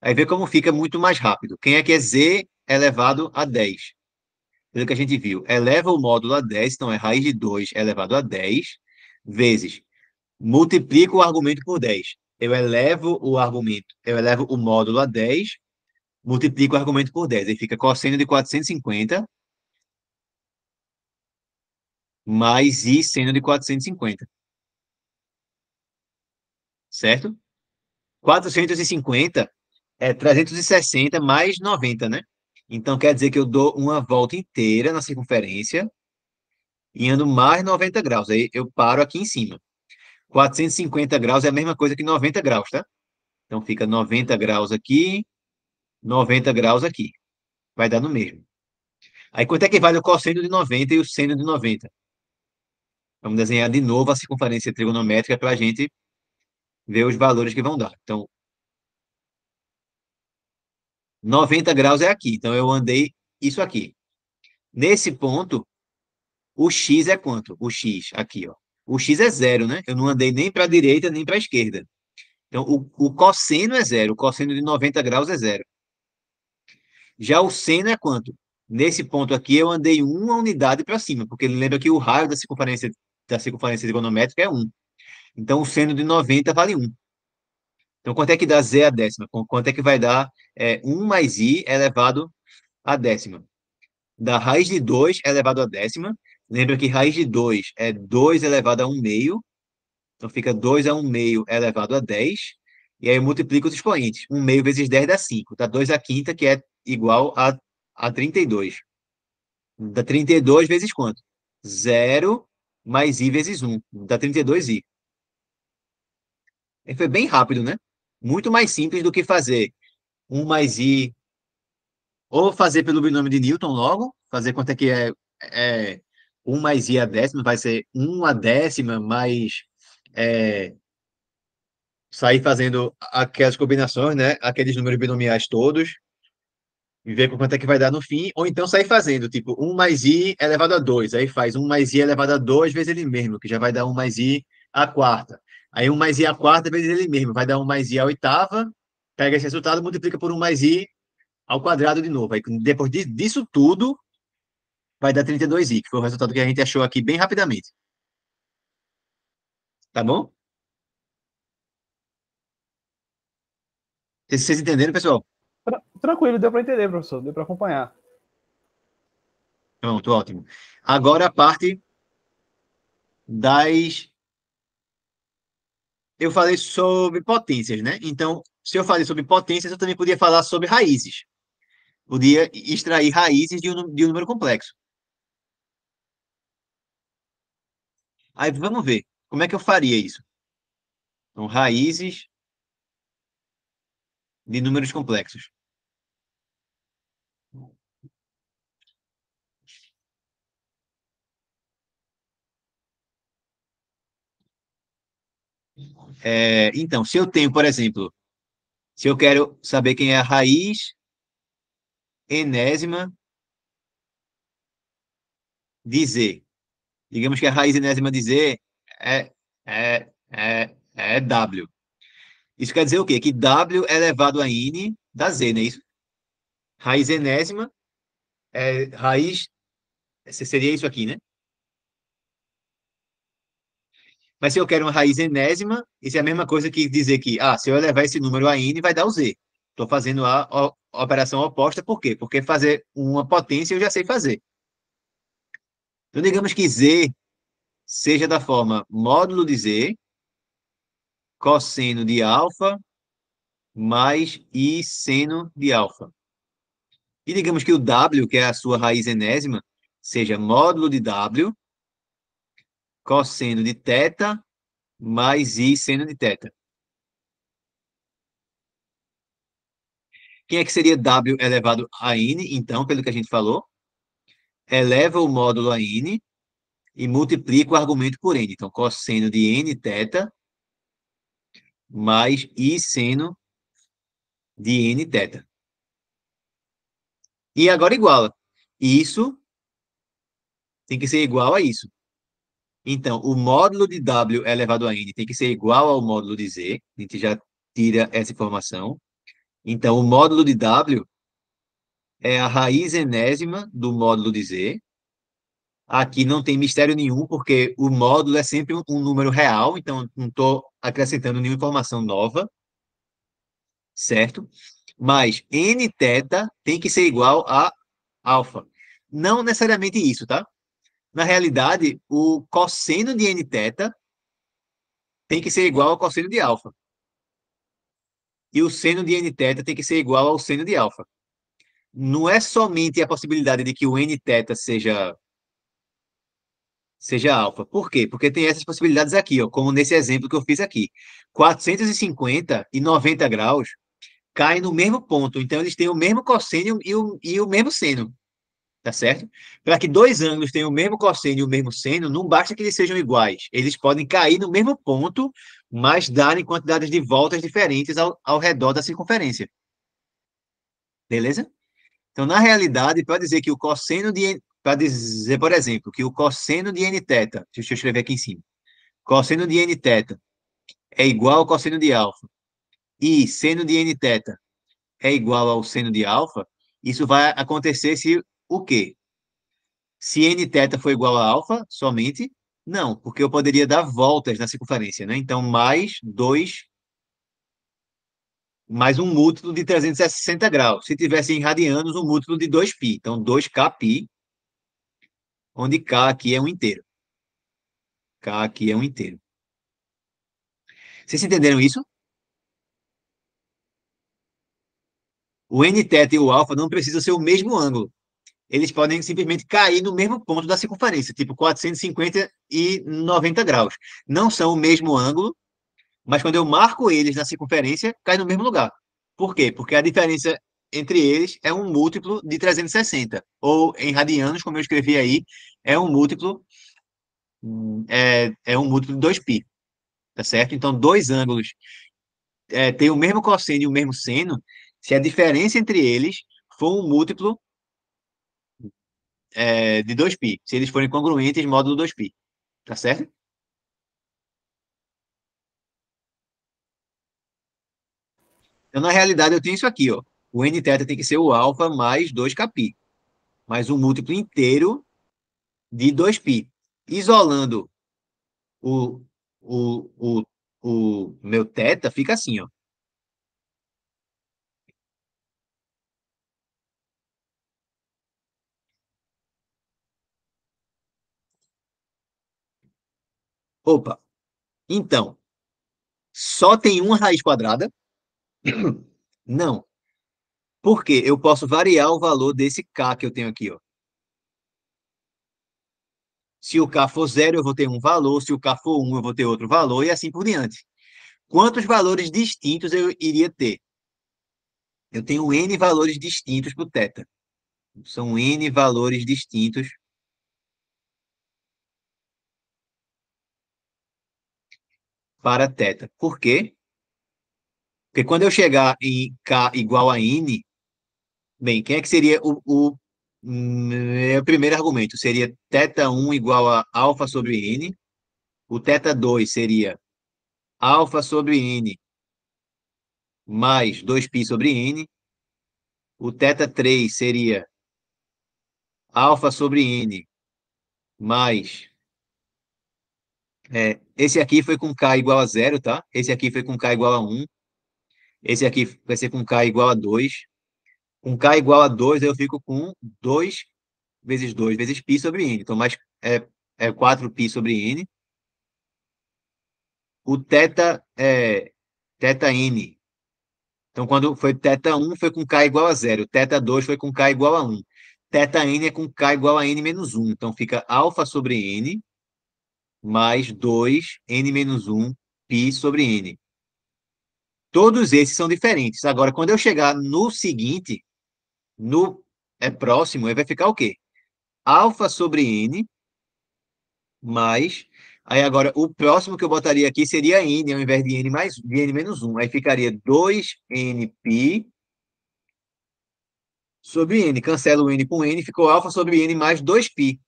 Aí vê como fica muito mais rápido. Quem é que é Z elevado a 10? Pelo que a gente viu, eleva o módulo a 10, então é raiz de 2 elevado a 10, vezes, multiplica o argumento por 10 eu elevo o argumento, eu elevo o módulo a 10, multiplico o argumento por 10. Aí fica cosseno de 450 mais i seno de 450. Certo? 450 é 360 mais 90, né? Então, quer dizer que eu dou uma volta inteira na circunferência e ando mais 90 graus. Aí eu paro aqui em cima. 450 graus é a mesma coisa que 90 graus, tá? Então, fica 90 graus aqui, 90 graus aqui. Vai dar no mesmo. Aí, quanto é que vale o cosseno de 90 e o seno de 90? Vamos desenhar de novo a circunferência trigonométrica para a gente ver os valores que vão dar. Então, 90 graus é aqui. Então, eu andei isso aqui. Nesse ponto, o x é quanto? O x aqui, ó o x é zero, né? Eu não andei nem para a direita nem para a esquerda. Então, o, o cosseno é zero, o cosseno de 90 graus é zero. Já o seno é quanto? Nesse ponto aqui, eu andei uma unidade para cima, porque lembra que o raio da circunferência, da circunferência trigonométrica é 1. Então, o seno de 90 vale 1. Então, quanto é que dá z à décima? Quanto é que vai dar é, 1 mais i elevado à décima? Da raiz de 2 elevado à décima, Lembra que raiz de 2 é 2 elevado a 1 meio. Então fica 2 a 1 meio elevado a 10. E aí eu multiplico os expoentes. 1 meio vezes 10 dá 5. Dá 2 a quinta, que é igual a, a 32. Dá 32 vezes quanto? 0 mais i vezes 1. Dá 32i. E é, foi bem rápido, né? Muito mais simples do que fazer 1 mais i, ou fazer pelo binômio de Newton logo, fazer quanto é que é, é 1 mais i a décima vai ser 1 a décima mais é, sair fazendo aquelas combinações, né? Aqueles números binomiais todos e ver quanto é que vai dar no fim, ou então sair fazendo, tipo, 1 mais i elevado a 2, aí faz 1 mais i elevado a 2 vezes ele mesmo, que já vai dar 1 mais i a quarta. Aí 1 mais i a quarta vezes ele mesmo, vai dar 1 mais i a oitava, pega esse resultado, multiplica por 1 mais i ao quadrado de novo. Aí depois disso tudo, vai dar 32i, que foi o resultado que a gente achou aqui bem rapidamente. Tá bom? Vocês entenderam, pessoal? Tranquilo, deu para entender, professor, deu para acompanhar. Pronto, ótimo. Agora a parte das. Eu falei sobre potências, né? Então, se eu falei sobre potências, eu também podia falar sobre raízes. Podia extrair raízes de um, de um número complexo. Aí vamos ver, como é que eu faria isso? Então, raízes de números complexos. É, então, se eu tenho, por exemplo, se eu quero saber quem é a raiz enésima de Z, digamos que a raiz enésima de Z é, é, é, é W. Isso quer dizer o quê? Que W é elevado a N dá Z, não é isso? Raiz enésima é raiz... Seria isso aqui, né? Mas se eu quero uma raiz enésima, isso é a mesma coisa que dizer que, ah, se eu elevar esse número a n, vai dar o z. Estou fazendo a, a, a operação oposta, por quê? Porque fazer uma potência eu já sei fazer. Então, digamos que Z seja da forma módulo de Z, cosseno de alfa, mais I seno de alfa. E digamos que o W, que é a sua raiz enésima, seja módulo de W, cosseno de teta mais I seno de teta Quem é que seria W elevado a N, então, pelo que a gente falou? eleva o módulo a n e multiplica o argumento por n. Então, cosseno de n teta mais i seno de n teta. E agora iguala. Isso tem que ser igual a isso. Então, o módulo de W elevado a N tem que ser igual ao módulo de Z. A gente já tira essa informação. Então, o módulo de W é a raiz enésima do módulo de Z. Aqui não tem mistério nenhum, porque o módulo é sempre um número real, então não estou acrescentando nenhuma informação nova, certo? Mas n teta tem que ser igual a alfa. Não necessariamente isso, tá? Na realidade, o cosseno de n teta tem que ser igual ao cosseno de alfa. E o seno de n teta tem que ser igual ao seno de alfa não é somente a possibilidade de que o n teta seja seja alfa. Por quê? Porque tem essas possibilidades aqui, ó, como nesse exemplo que eu fiz aqui. 450 e 90 graus caem no mesmo ponto, então eles têm o mesmo cosseno e o, e o mesmo seno. Tá certo? Para que dois ângulos tenham o mesmo cosseno e o mesmo seno, não basta que eles sejam iguais. Eles podem cair no mesmo ponto, mas darem quantidades de voltas diferentes ao, ao redor da circunferência. Beleza? Então, na realidade, para dizer que o cosseno de para dizer, por exemplo, que o cosseno de n teta, deixa eu escrever aqui em cima. Cosseno de n teta é igual ao cosseno de alfa e seno de n teta é igual ao seno de alfa, isso vai acontecer se o quê? Se n teta for igual a alfa somente, não, porque eu poderia dar voltas na circunferência, né? Então, mais 2 mais um múltiplo de 360 graus. Se tivesse em radianos, um múltiplo de 2π. Então, 2kπ, onde k aqui é um inteiro. k aqui é um inteiro. Vocês entenderam isso? O n-θ e o alfa não precisam ser o mesmo ângulo. Eles podem simplesmente cair no mesmo ponto da circunferência, tipo 450 e 90 graus. Não são o mesmo ângulo, mas quando eu marco eles na circunferência, cai no mesmo lugar. Por quê? Porque a diferença entre eles é um múltiplo de 360. Ou em radianos, como eu escrevi aí, é um múltiplo hum, é, é um múltiplo de 2π. Tá certo? Então, dois ângulos é, têm o mesmo cosseno e o mesmo seno, se a diferença entre eles for um múltiplo é, de 2π, se eles forem congruentes módulo 2π. Tá certo? Então, na realidade, eu tenho isso aqui, ó. O n teta tem que ser o alfa mais 2kπ, mais um múltiplo inteiro de 2π. Isolando o, o, o, o meu θ, fica assim, ó. Opa, então, só tem uma raiz quadrada, não. Porque eu posso variar o valor desse K que eu tenho aqui, ó. Se o K for zero, eu vou ter um valor. Se o K for um, eu vou ter outro valor e assim por diante. Quantos valores distintos eu iria ter? Eu tenho N valores distintos para o teta. São N valores distintos para teta. Por quê? Porque quando eu chegar em K igual a N, bem, quem é que seria o, o meu hum, é primeiro argumento? Seria teta 1 igual a alfa sobre N. O teta 2 seria alfa sobre N mais 2π sobre N. O teta 3 seria alfa sobre N mais... É, esse aqui foi com K igual a zero, tá? Esse aqui foi com K igual a 1. Esse aqui vai ser com K igual a 2. Com K igual a 2, eu fico com 2 vezes 2 vezes π sobre n. Então, mais é, é 4π sobre n. O θ é teta n. Então, quando foi θ 1, foi com K igual a 0. θ 2 foi com K igual a 1. Teta n é com K igual a n menos 1. Então, fica alfa sobre n mais 2 n menos 1 π sobre n. Todos esses são diferentes. Agora, quando eu chegar no seguinte, no é próximo, aí vai ficar o quê? Alfa sobre N mais. Aí agora, o próximo que eu botaria aqui seria N, ao invés de N mais de N menos 1. Aí ficaria 2NP sobre N. Cancela o N com N, ficou alfa sobre N mais 2π.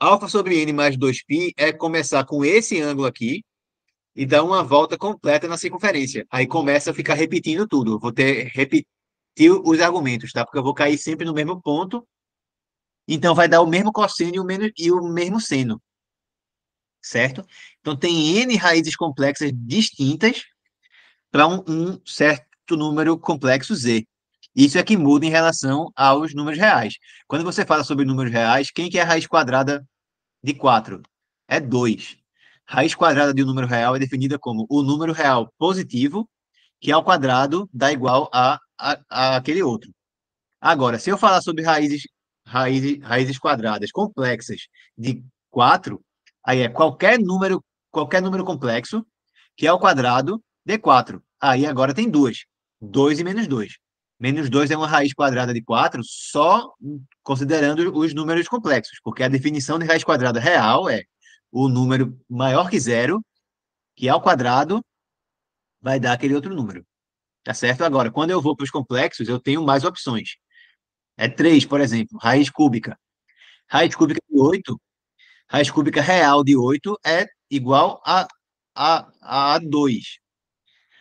Alfa sobre N mais 2π é começar com esse ângulo aqui, e dá uma volta completa na circunferência. Aí começa a ficar repetindo tudo. Eu vou ter repetir os argumentos, tá? Porque eu vou cair sempre no mesmo ponto. Então vai dar o mesmo cosseno e o, menos, e o mesmo seno. Certo? Então tem N raízes complexas distintas para um, um certo número complexo Z. Isso é que muda em relação aos números reais. Quando você fala sobre números reais, quem que é a raiz quadrada de 4? É 2. Raiz quadrada de um número real é definida como o número real positivo, que é ao quadrado dá igual a, a, a aquele outro. Agora, se eu falar sobre raízes, raízes, raízes quadradas complexas de 4, aí é qualquer número, qualquer número complexo, que é quadrado de 4. Aí agora tem duas. 2 e menos 2. Menos 2 é uma raiz quadrada de 4 só considerando os números complexos, porque a definição de raiz quadrada real é o número maior que zero, que ao quadrado vai dar aquele outro número. Tá certo? Agora, quando eu vou para os complexos, eu tenho mais opções. É 3, por exemplo, raiz cúbica. Raiz cúbica de 8, raiz cúbica real de 8 é igual a, a, a 2.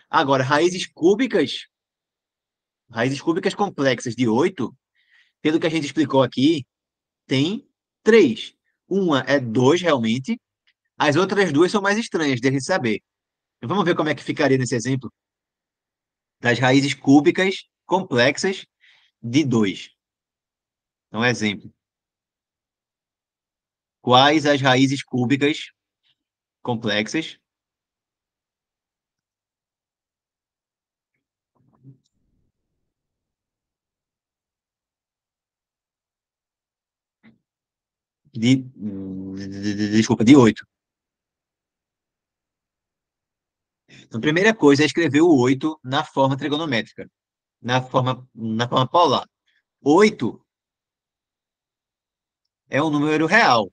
Agora, raízes cúbicas, raízes cúbicas complexas de 8, pelo que a gente explicou aqui, tem 3. Uma é dois, realmente. As outras duas são mais estranhas de a gente saber. Vamos ver como é que ficaria nesse exemplo das raízes cúbicas complexas de 2. Então, exemplo. Quais as raízes cúbicas complexas de, de, de desculpa, de 8. Então, a primeira coisa é escrever o 8 na forma trigonométrica, na forma, na forma polar. 8 é um número real.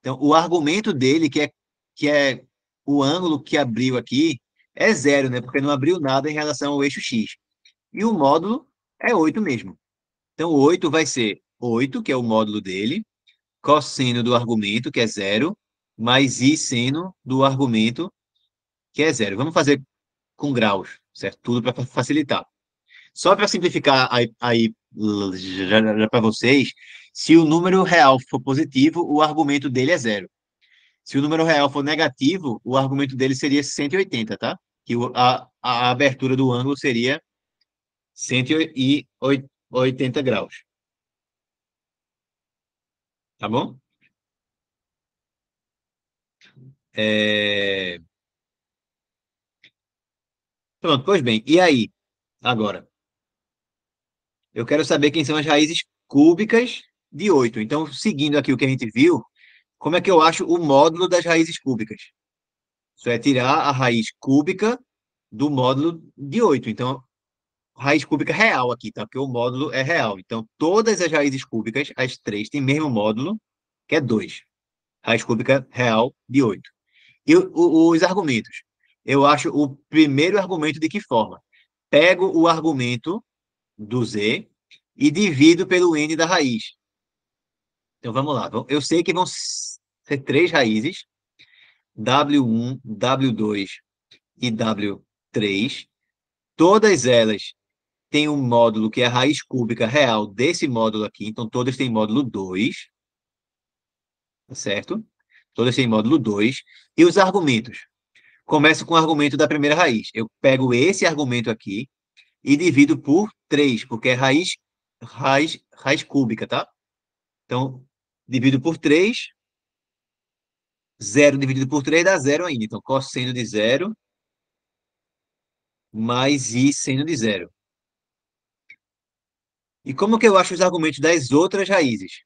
Então, o argumento dele, que é, que é o ângulo que abriu aqui, é zero, né? Porque não abriu nada em relação ao eixo X. E o módulo é 8 mesmo. Então, 8 vai ser 8, que é o módulo dele, cosseno do argumento, que é zero, mais i seno do argumento, que é zero. Vamos fazer com graus, certo? Tudo para facilitar. Só para simplificar aí, já, para vocês, se o número real for positivo, o argumento dele é zero. Se o número real for negativo, o argumento dele seria 180, tá? Que a, a abertura do ângulo seria 180 graus. Tá bom? É... Pronto, pois bem. E aí? Agora. Eu quero saber quem são as raízes cúbicas de 8. Então, seguindo aqui o que a gente viu, como é que eu acho o módulo das raízes cúbicas? Isso é tirar a raiz cúbica do módulo de 8. Então, raiz cúbica real aqui, tá? Porque o módulo é real. Então, todas as raízes cúbicas, as três, têm mesmo módulo, que é 2. Raiz cúbica real de 8. E o, os argumentos. Eu acho o primeiro argumento de que forma? Pego o argumento do Z e divido pelo N da raiz. Então, vamos lá. Eu sei que vão ser três raízes, W1, W2 e W3. Todas elas tem um módulo que é a raiz cúbica real desse módulo aqui, então todas têm módulo 2, tá certo? Todas têm módulo 2, e os argumentos. Começo com o argumento da primeira raiz. Eu pego esse argumento aqui e divido por 3, porque é raiz, raiz, raiz cúbica, tá? Então, divido por 3, 0 dividido por 3 dá 0 ainda. Então, cosseno de 0 mais i seno de 0. E como que eu acho os argumentos das outras raízes?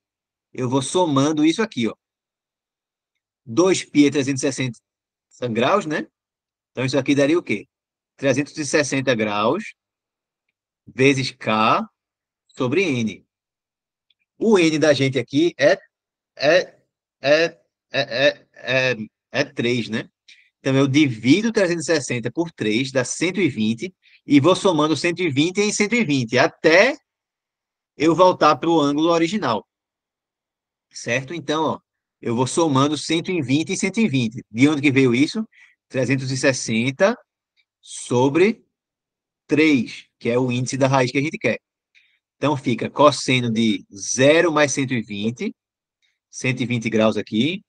Eu vou somando isso aqui, ó. 2π é 360 graus, né? Então, isso aqui daria o quê? 360 graus vezes K sobre N. O N da gente aqui é, é, é, é, é, é 3, é né? Então, eu divido 360 por 3, dá 120, e vou somando 120 em 120, até eu voltar para o ângulo original. Certo? Então, ó, eu vou somando 120 e 120. De onde que veio isso? 360 sobre 3, que é o índice da raiz que a gente quer. Então, fica cosseno de 0 mais 120, 120 graus aqui,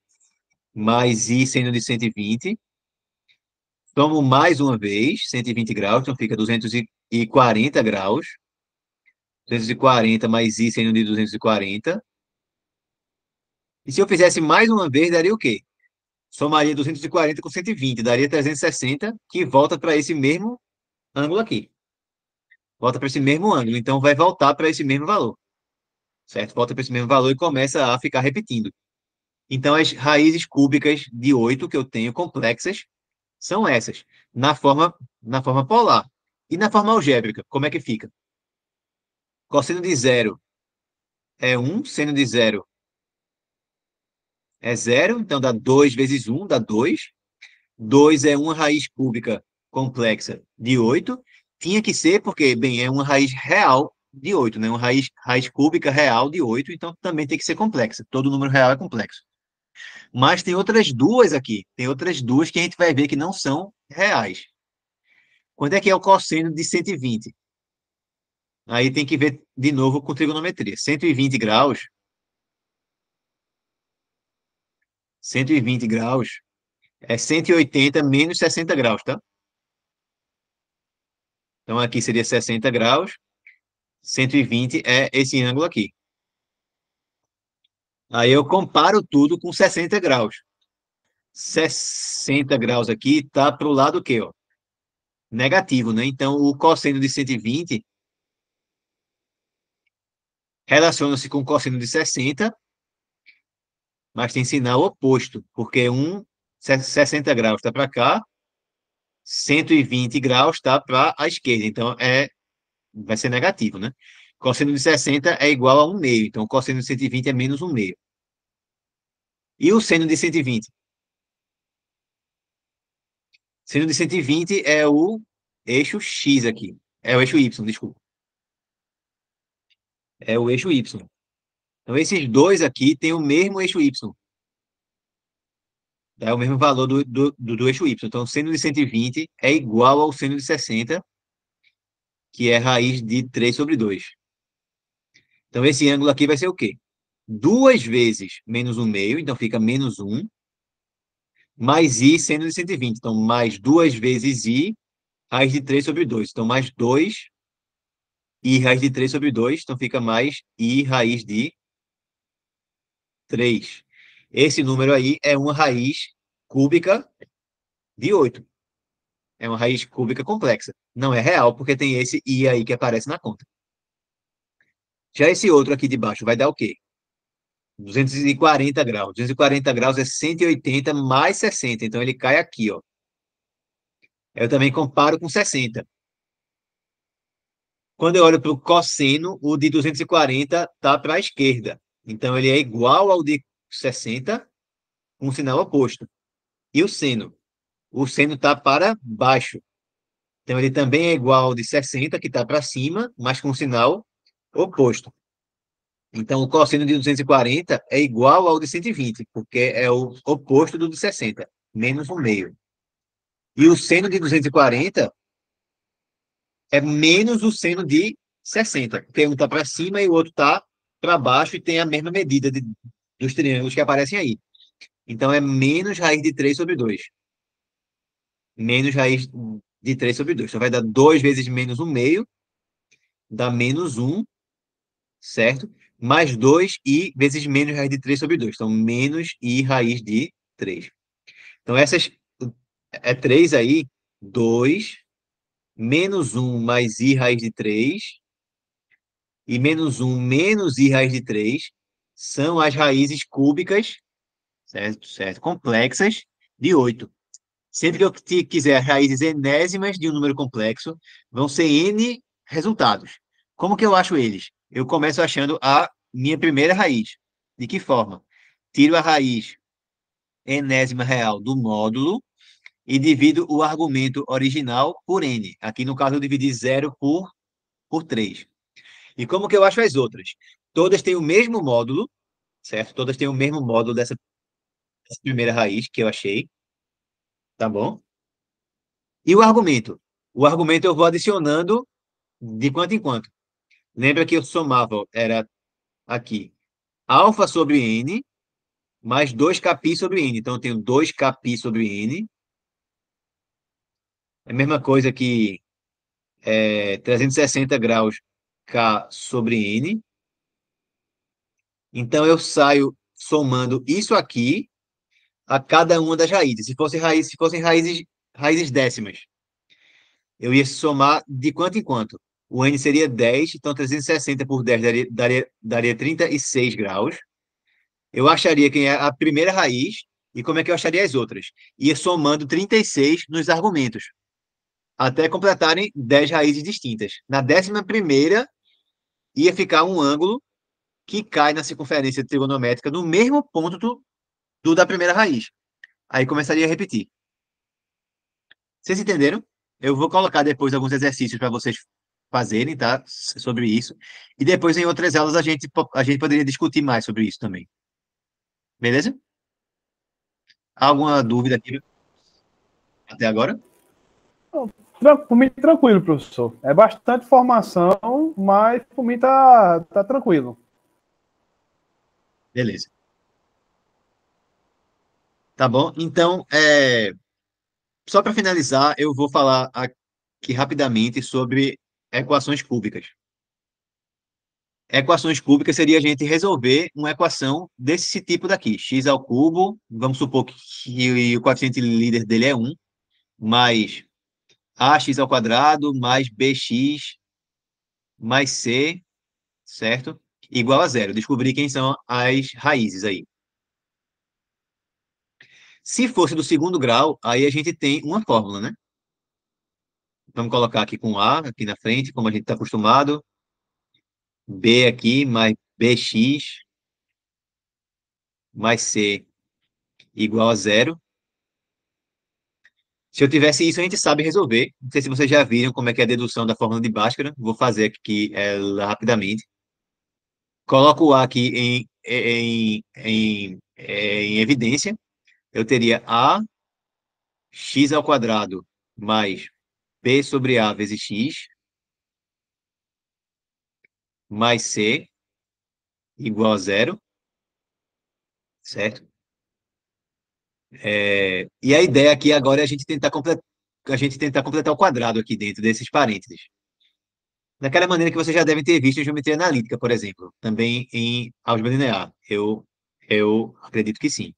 mais i seno de 120. Tomo mais uma vez, 120 graus, então fica 240 graus. 240 mais i sendo de 240. E se eu fizesse mais uma vez, daria o quê? Somaria 240 com 120, daria 360, que volta para esse mesmo ângulo aqui. Volta para esse mesmo ângulo, então vai voltar para esse mesmo valor. Certo? Volta para esse mesmo valor e começa a ficar repetindo. Então, as raízes cúbicas de 8 que eu tenho complexas são essas, na forma, na forma polar. E na forma algébrica, como é que fica? Cosseno de zero é 1, um, seno de zero é zero, então dá 2 vezes 1, um, dá 2. 2 é uma raiz cúbica complexa de 8. Tinha que ser, porque, bem, é uma raiz real de 8, né? Uma raiz, raiz cúbica real de 8, então também tem que ser complexa. Todo número real é complexo. Mas tem outras duas aqui. Tem outras duas que a gente vai ver que não são reais. Quando é que é o cosseno de 120? Aí tem que ver de novo com trigonometria. 120 graus. 120 graus é 180 menos 60 graus, tá? Então, aqui seria 60 graus. 120 é esse ângulo aqui. Aí eu comparo tudo com 60 graus. 60 graus aqui está para o lado quê? ó? Negativo, né? Então, o cosseno de 120 relaciona se com cosseno de 60, mas tem sinal oposto, porque 1, 60 graus está para cá, 120 graus está para a esquerda, então é vai ser negativo, né? Cosseno de 60 é igual a 1 meio, então cosseno de 120 é menos 1 meio. E o seno de 120? Seno de 120 é o eixo X aqui, é o eixo Y, desculpa é o eixo Y. Então, esses dois aqui têm o mesmo eixo Y. É o mesmo valor do, do, do, eixo Y. Então, seno de 120 é igual ao seno de 60, que é raiz de 3 sobre 2. Então, esse ângulo aqui vai ser o quê? Duas vezes menos 1 meio, então fica menos 1, mais i seno de 120. Então, mais duas vezes i, raiz de 3 sobre 2. Então, mais 2 i raiz de 3 sobre 2, então fica mais i raiz de 3. Esse número aí é uma raiz cúbica de 8. É uma raiz cúbica complexa. Não é real, porque tem esse i aí que aparece na conta. Já esse outro aqui de baixo vai dar o quê? 240 graus. 240 graus é 180 mais 60. Então, ele cai aqui, ó. Eu também comparo com 60. Quando eu olho para o cosseno, o de 240 está para a esquerda. Então, ele é igual ao de 60, com um sinal oposto. E o seno? O seno está para baixo. Então, ele também é igual ao de 60, que está para cima, mas com um sinal oposto. Então, o cosseno de 240 é igual ao de 120, porque é o oposto do de 60, menos um meio. E o seno de 240 é menos o seno de 60. Porque um está para cima e o outro está para baixo e tem a mesma medida de, dos triângulos que aparecem aí. Então, é menos raiz de 3 sobre 2. Menos raiz de 3 sobre 2. Então, vai dar 2 vezes menos 1 meio, dá menos 1, certo? Mais 2 i vezes menos raiz de 3 sobre 2. Então, menos i raiz de 3. Então, essas é 3 aí, 2 menos 1 mais i raiz de 3 e menos 1 menos i raiz de 3 são as raízes cúbicas, certo? certo complexas de 8. Sempre que eu quiser raízes enésimas de um número complexo, vão ser n resultados. Como que eu acho eles? Eu começo achando a minha primeira raiz. De que forma? Tiro a raiz enésima real do módulo e divido o argumento original por n. Aqui, no caso, eu dividi 0 por, por 3. E como que eu acho as outras? Todas têm o mesmo módulo, certo? Todas têm o mesmo módulo dessa, dessa primeira raiz que eu achei. Tá bom? E o argumento? O argumento eu vou adicionando de quanto em quanto. Lembra que eu somava, era aqui, alfa sobre n, mais 2kπ sobre n. Então, eu tenho 2kπ sobre n, é a mesma coisa que é, 360 graus K sobre N. Então, eu saio somando isso aqui a cada uma das raízes. Se, fosse raiz, se fossem raízes, raízes décimas, eu ia somar de quanto em quanto. O N seria 10, então 360 por 10 daria, daria, daria 36 graus. Eu acharia quem é a primeira raiz e como é que eu acharia as outras. Ia somando 36 nos argumentos até completarem 10 raízes distintas. Na décima primeira, ia ficar um ângulo que cai na circunferência trigonométrica no mesmo ponto do, do da primeira raiz. Aí começaria a repetir. Vocês entenderam? Eu vou colocar depois alguns exercícios para vocês fazerem, tá? Sobre isso. E depois em outras aulas a gente, a gente poderia discutir mais sobre isso também. Beleza? Alguma dúvida aqui até agora? Por mim, tranquilo, professor. É bastante formação, mas por mim tá, tá tranquilo. Beleza. Tá bom? Então, é... só para finalizar, eu vou falar aqui rapidamente sobre equações cúbicas. Equações cúbicas seria a gente resolver uma equação desse tipo daqui, x ao cubo, vamos supor que o coeficiente líder dele é 1, mas ax ao quadrado mais bx mais c, certo? Igual a zero. Descobri quem são as raízes aí. Se fosse do segundo grau, aí a gente tem uma fórmula, né? Vamos colocar aqui com A, aqui na frente, como a gente está acostumado. B aqui, mais BX, mais C, igual a zero. Se eu tivesse isso, a gente sabe resolver. Não sei se vocês já viram como é que é a dedução da fórmula de Bhaskara. Vou fazer aqui ela é rapidamente. Coloco o A aqui em, em, em, em evidência. Eu teria A x ao quadrado mais B sobre A vezes x mais C igual a zero, certo? É, e a ideia aqui agora é a gente tentar completar a gente tentar completar o quadrado aqui dentro desses parênteses. Daquela maneira que vocês já devem ter visto em geometria analítica, por exemplo, também em álgebra linear. Eu, eu acredito que sim.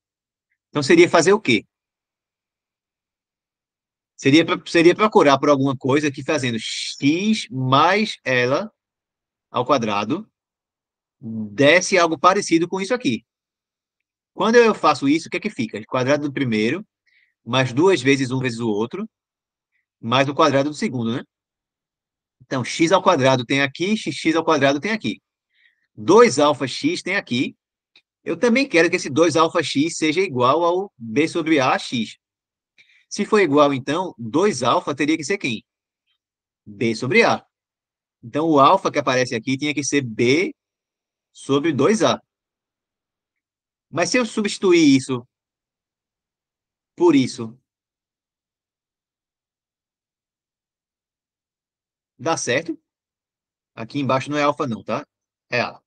Então, seria fazer o quê? Seria, seria procurar por alguma coisa que fazendo x mais ela ao quadrado desse algo parecido com isso aqui. Quando eu faço isso, o que é que fica? O quadrado do primeiro, mais duas vezes um vezes o outro, mais o quadrado do segundo, né? Então, x ao quadrado tem aqui, xx ao quadrado tem aqui. 2 alfa x tem aqui. Eu também quero que esse 2 alfa x seja igual ao b sobre a x. Se for igual, então, 2 alfa teria que ser quem? b sobre a. Então, o alfa que aparece aqui tinha que ser b sobre 2a. Mas se eu substituir isso por isso, dá certo? Aqui embaixo não é alfa não, tá? É ala.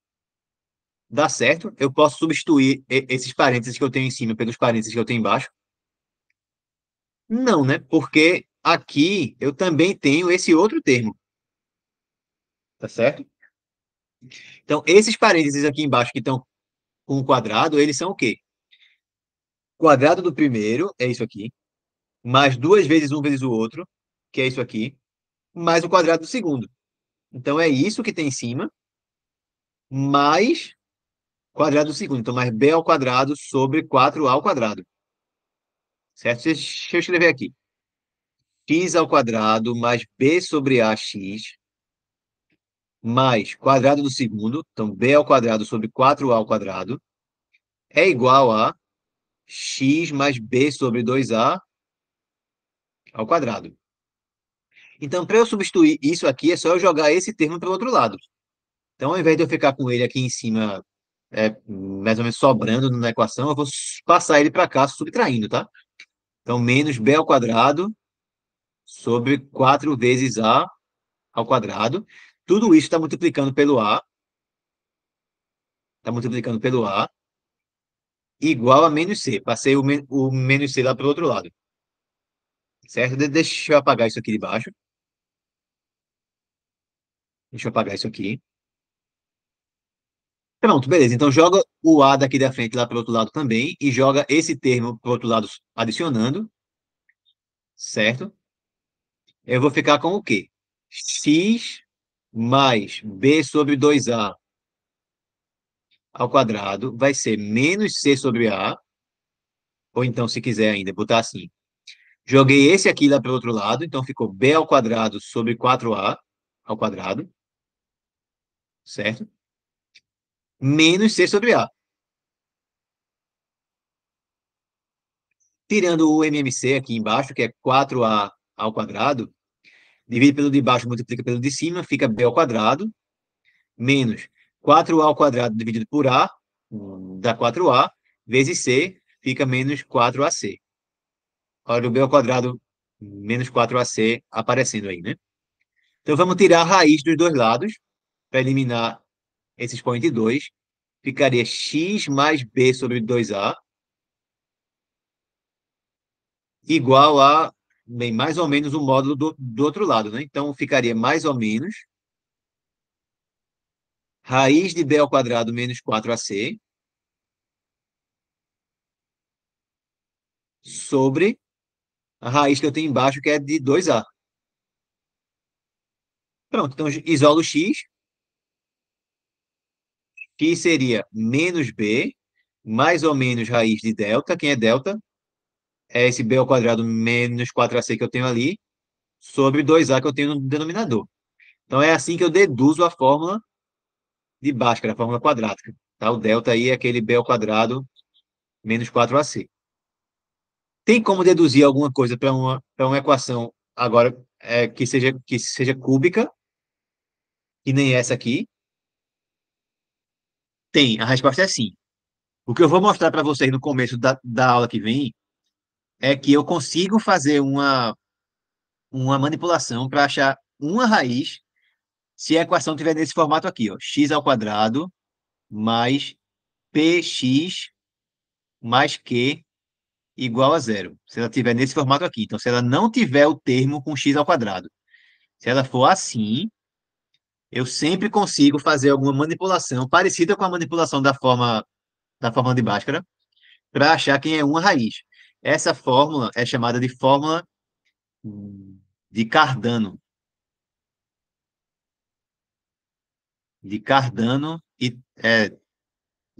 Dá certo? Eu posso substituir esses parênteses que eu tenho em cima pelos parênteses que eu tenho embaixo? Não, né? Porque aqui eu também tenho esse outro termo. Tá certo? Então, esses parênteses aqui embaixo que estão com o quadrado, eles são o quê? O quadrado do primeiro é isso aqui, mais duas vezes um vezes o outro, que é isso aqui, mais o quadrado do segundo. Então, é isso que tem em cima, mais quadrado do segundo. Então, mais b ao quadrado sobre 4a ao quadrado. Certo? Deixa eu escrever aqui. x ao quadrado mais b sobre ax mais quadrado do segundo, então b ao quadrado sobre 4a ao quadrado, é igual a x mais b sobre 2a ao quadrado. Então, para eu substituir isso aqui, é só eu jogar esse termo para o outro lado. Então, ao invés de eu ficar com ele aqui em cima, é, mais ou menos sobrando na equação, eu vou passar ele para cá subtraindo, tá? Então, menos b ao quadrado sobre 4 vezes a ao quadrado. Tudo isso está multiplicando pelo A. Está multiplicando pelo A. Igual a menos C. Passei o, o menos C lá para o outro lado. Certo? De deixa eu apagar isso aqui de baixo. Deixa eu apagar isso aqui. Pronto, beleza. Então, joga o A daqui da frente lá para o outro lado também e joga esse termo para o outro lado adicionando, certo? Eu vou ficar com o quê? X mais B sobre 2A ao quadrado vai ser menos C sobre A, ou então, se quiser ainda, botar assim. Joguei esse aqui lá para o outro lado, então ficou B ao quadrado sobre 4A ao quadrado, certo? Menos C sobre A. Tirando o MMC aqui embaixo, que é 4A ao quadrado, divide pelo de baixo, multiplica pelo de cima, fica b ao quadrado, menos 4a ao quadrado dividido por a, dá 4a, vezes c, fica menos 4ac. Olha o b ao quadrado menos 4ac aparecendo aí, né? Então, vamos tirar a raiz dos dois lados para eliminar esse expoente 2. Ficaria x mais b sobre 2a igual a bem mais ou menos o módulo do, do outro lado, né? Então, ficaria mais ou menos raiz de b ao quadrado menos 4ac sobre a raiz que eu tenho embaixo, que é de 2a. Pronto, então isolo x. que seria menos b, mais ou menos raiz de delta. Quem é delta? é esse b ao quadrado menos 4ac que eu tenho ali, sobre 2a que eu tenho no denominador. Então, é assim que eu deduzo a fórmula de Bhaskara, a fórmula quadrática. Tá? O delta aí é aquele b ao quadrado menos 4ac. Tem como deduzir alguma coisa para uma, uma equação agora é, que, seja, que seja cúbica, e nem essa aqui? Tem, a resposta é sim. O que eu vou mostrar para vocês no começo da, da aula que vem é que eu consigo fazer uma, uma manipulação para achar uma raiz se a equação tiver nesse formato aqui, ó, x ao quadrado mais px mais q igual a zero. Se ela tiver nesse formato aqui. Então, se ela não tiver o termo com x ao quadrado. Se ela for assim, eu sempre consigo fazer alguma manipulação parecida com a manipulação da forma da forma de Bhaskara para achar quem é uma raiz. Essa fórmula é chamada de fórmula de Cardano. De Cardano e é,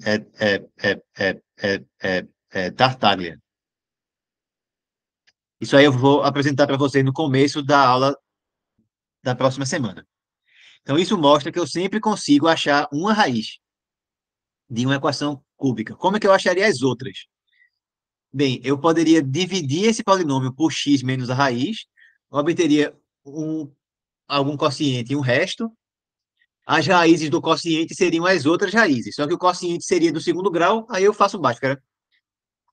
é, é, Tartaglia. Isso aí eu vou apresentar para vocês no começo da aula da próxima semana. Então, isso mostra que eu sempre consigo achar uma raiz de uma equação cúbica. Como é que eu acharia as outras? Bem, eu poderia dividir esse polinômio por x menos a raiz, obteria um, algum quociente e um resto. As raízes do quociente seriam as outras raízes, só que o quociente seria do segundo grau, aí eu faço Bhaskara,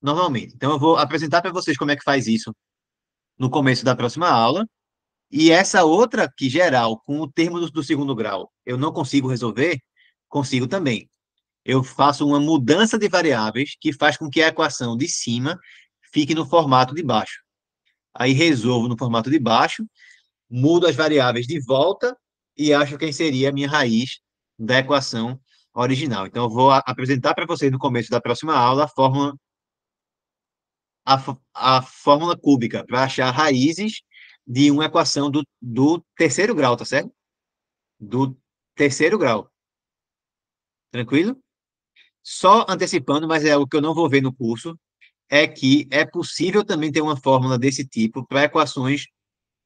normalmente. Então, eu vou apresentar para vocês como é que faz isso no começo da próxima aula. E essa outra, que geral, com o termo do, do segundo grau, eu não consigo resolver, consigo também eu faço uma mudança de variáveis que faz com que a equação de cima fique no formato de baixo. Aí resolvo no formato de baixo, mudo as variáveis de volta e acho quem seria a minha raiz da equação original. Então, eu vou apresentar para vocês no começo da próxima aula a fórmula, a, a fórmula cúbica para achar raízes de uma equação do, do terceiro grau, tá certo? Do terceiro grau. Tranquilo? Só antecipando, mas é algo que eu não vou ver no curso, é que é possível também ter uma fórmula desse tipo para equações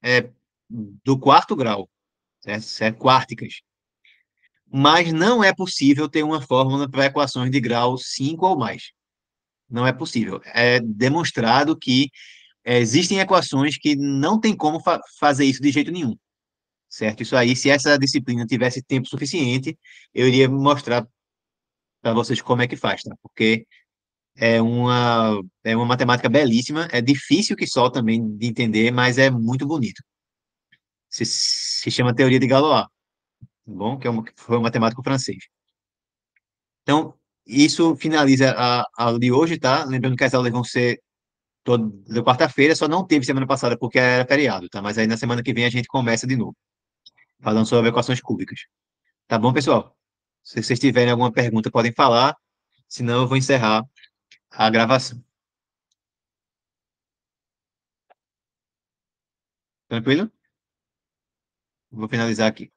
é, do quarto grau, certo? certo? É quárticas. Mas não é possível ter uma fórmula para equações de grau 5 ou mais. Não é possível. É demonstrado que é, existem equações que não tem como fa fazer isso de jeito nenhum. Certo? Isso aí, se essa disciplina tivesse tempo suficiente, eu iria mostrar para vocês como é que faz, tá? Porque é uma, é uma matemática belíssima, é difícil que só também de entender, mas é muito bonito. Se, se chama teoria de Galois, tá bom? Que é uma, foi um matemático francês. Então, isso finaliza a aula de hoje, tá? Lembrando que as aulas vão ser toda quarta-feira, só não teve semana passada porque era feriado, tá? Mas aí na semana que vem a gente começa de novo, falando sobre equações cúbicas. Tá bom, pessoal? Se vocês tiverem alguma pergunta, podem falar, senão eu vou encerrar a gravação. Tranquilo? Vou finalizar aqui.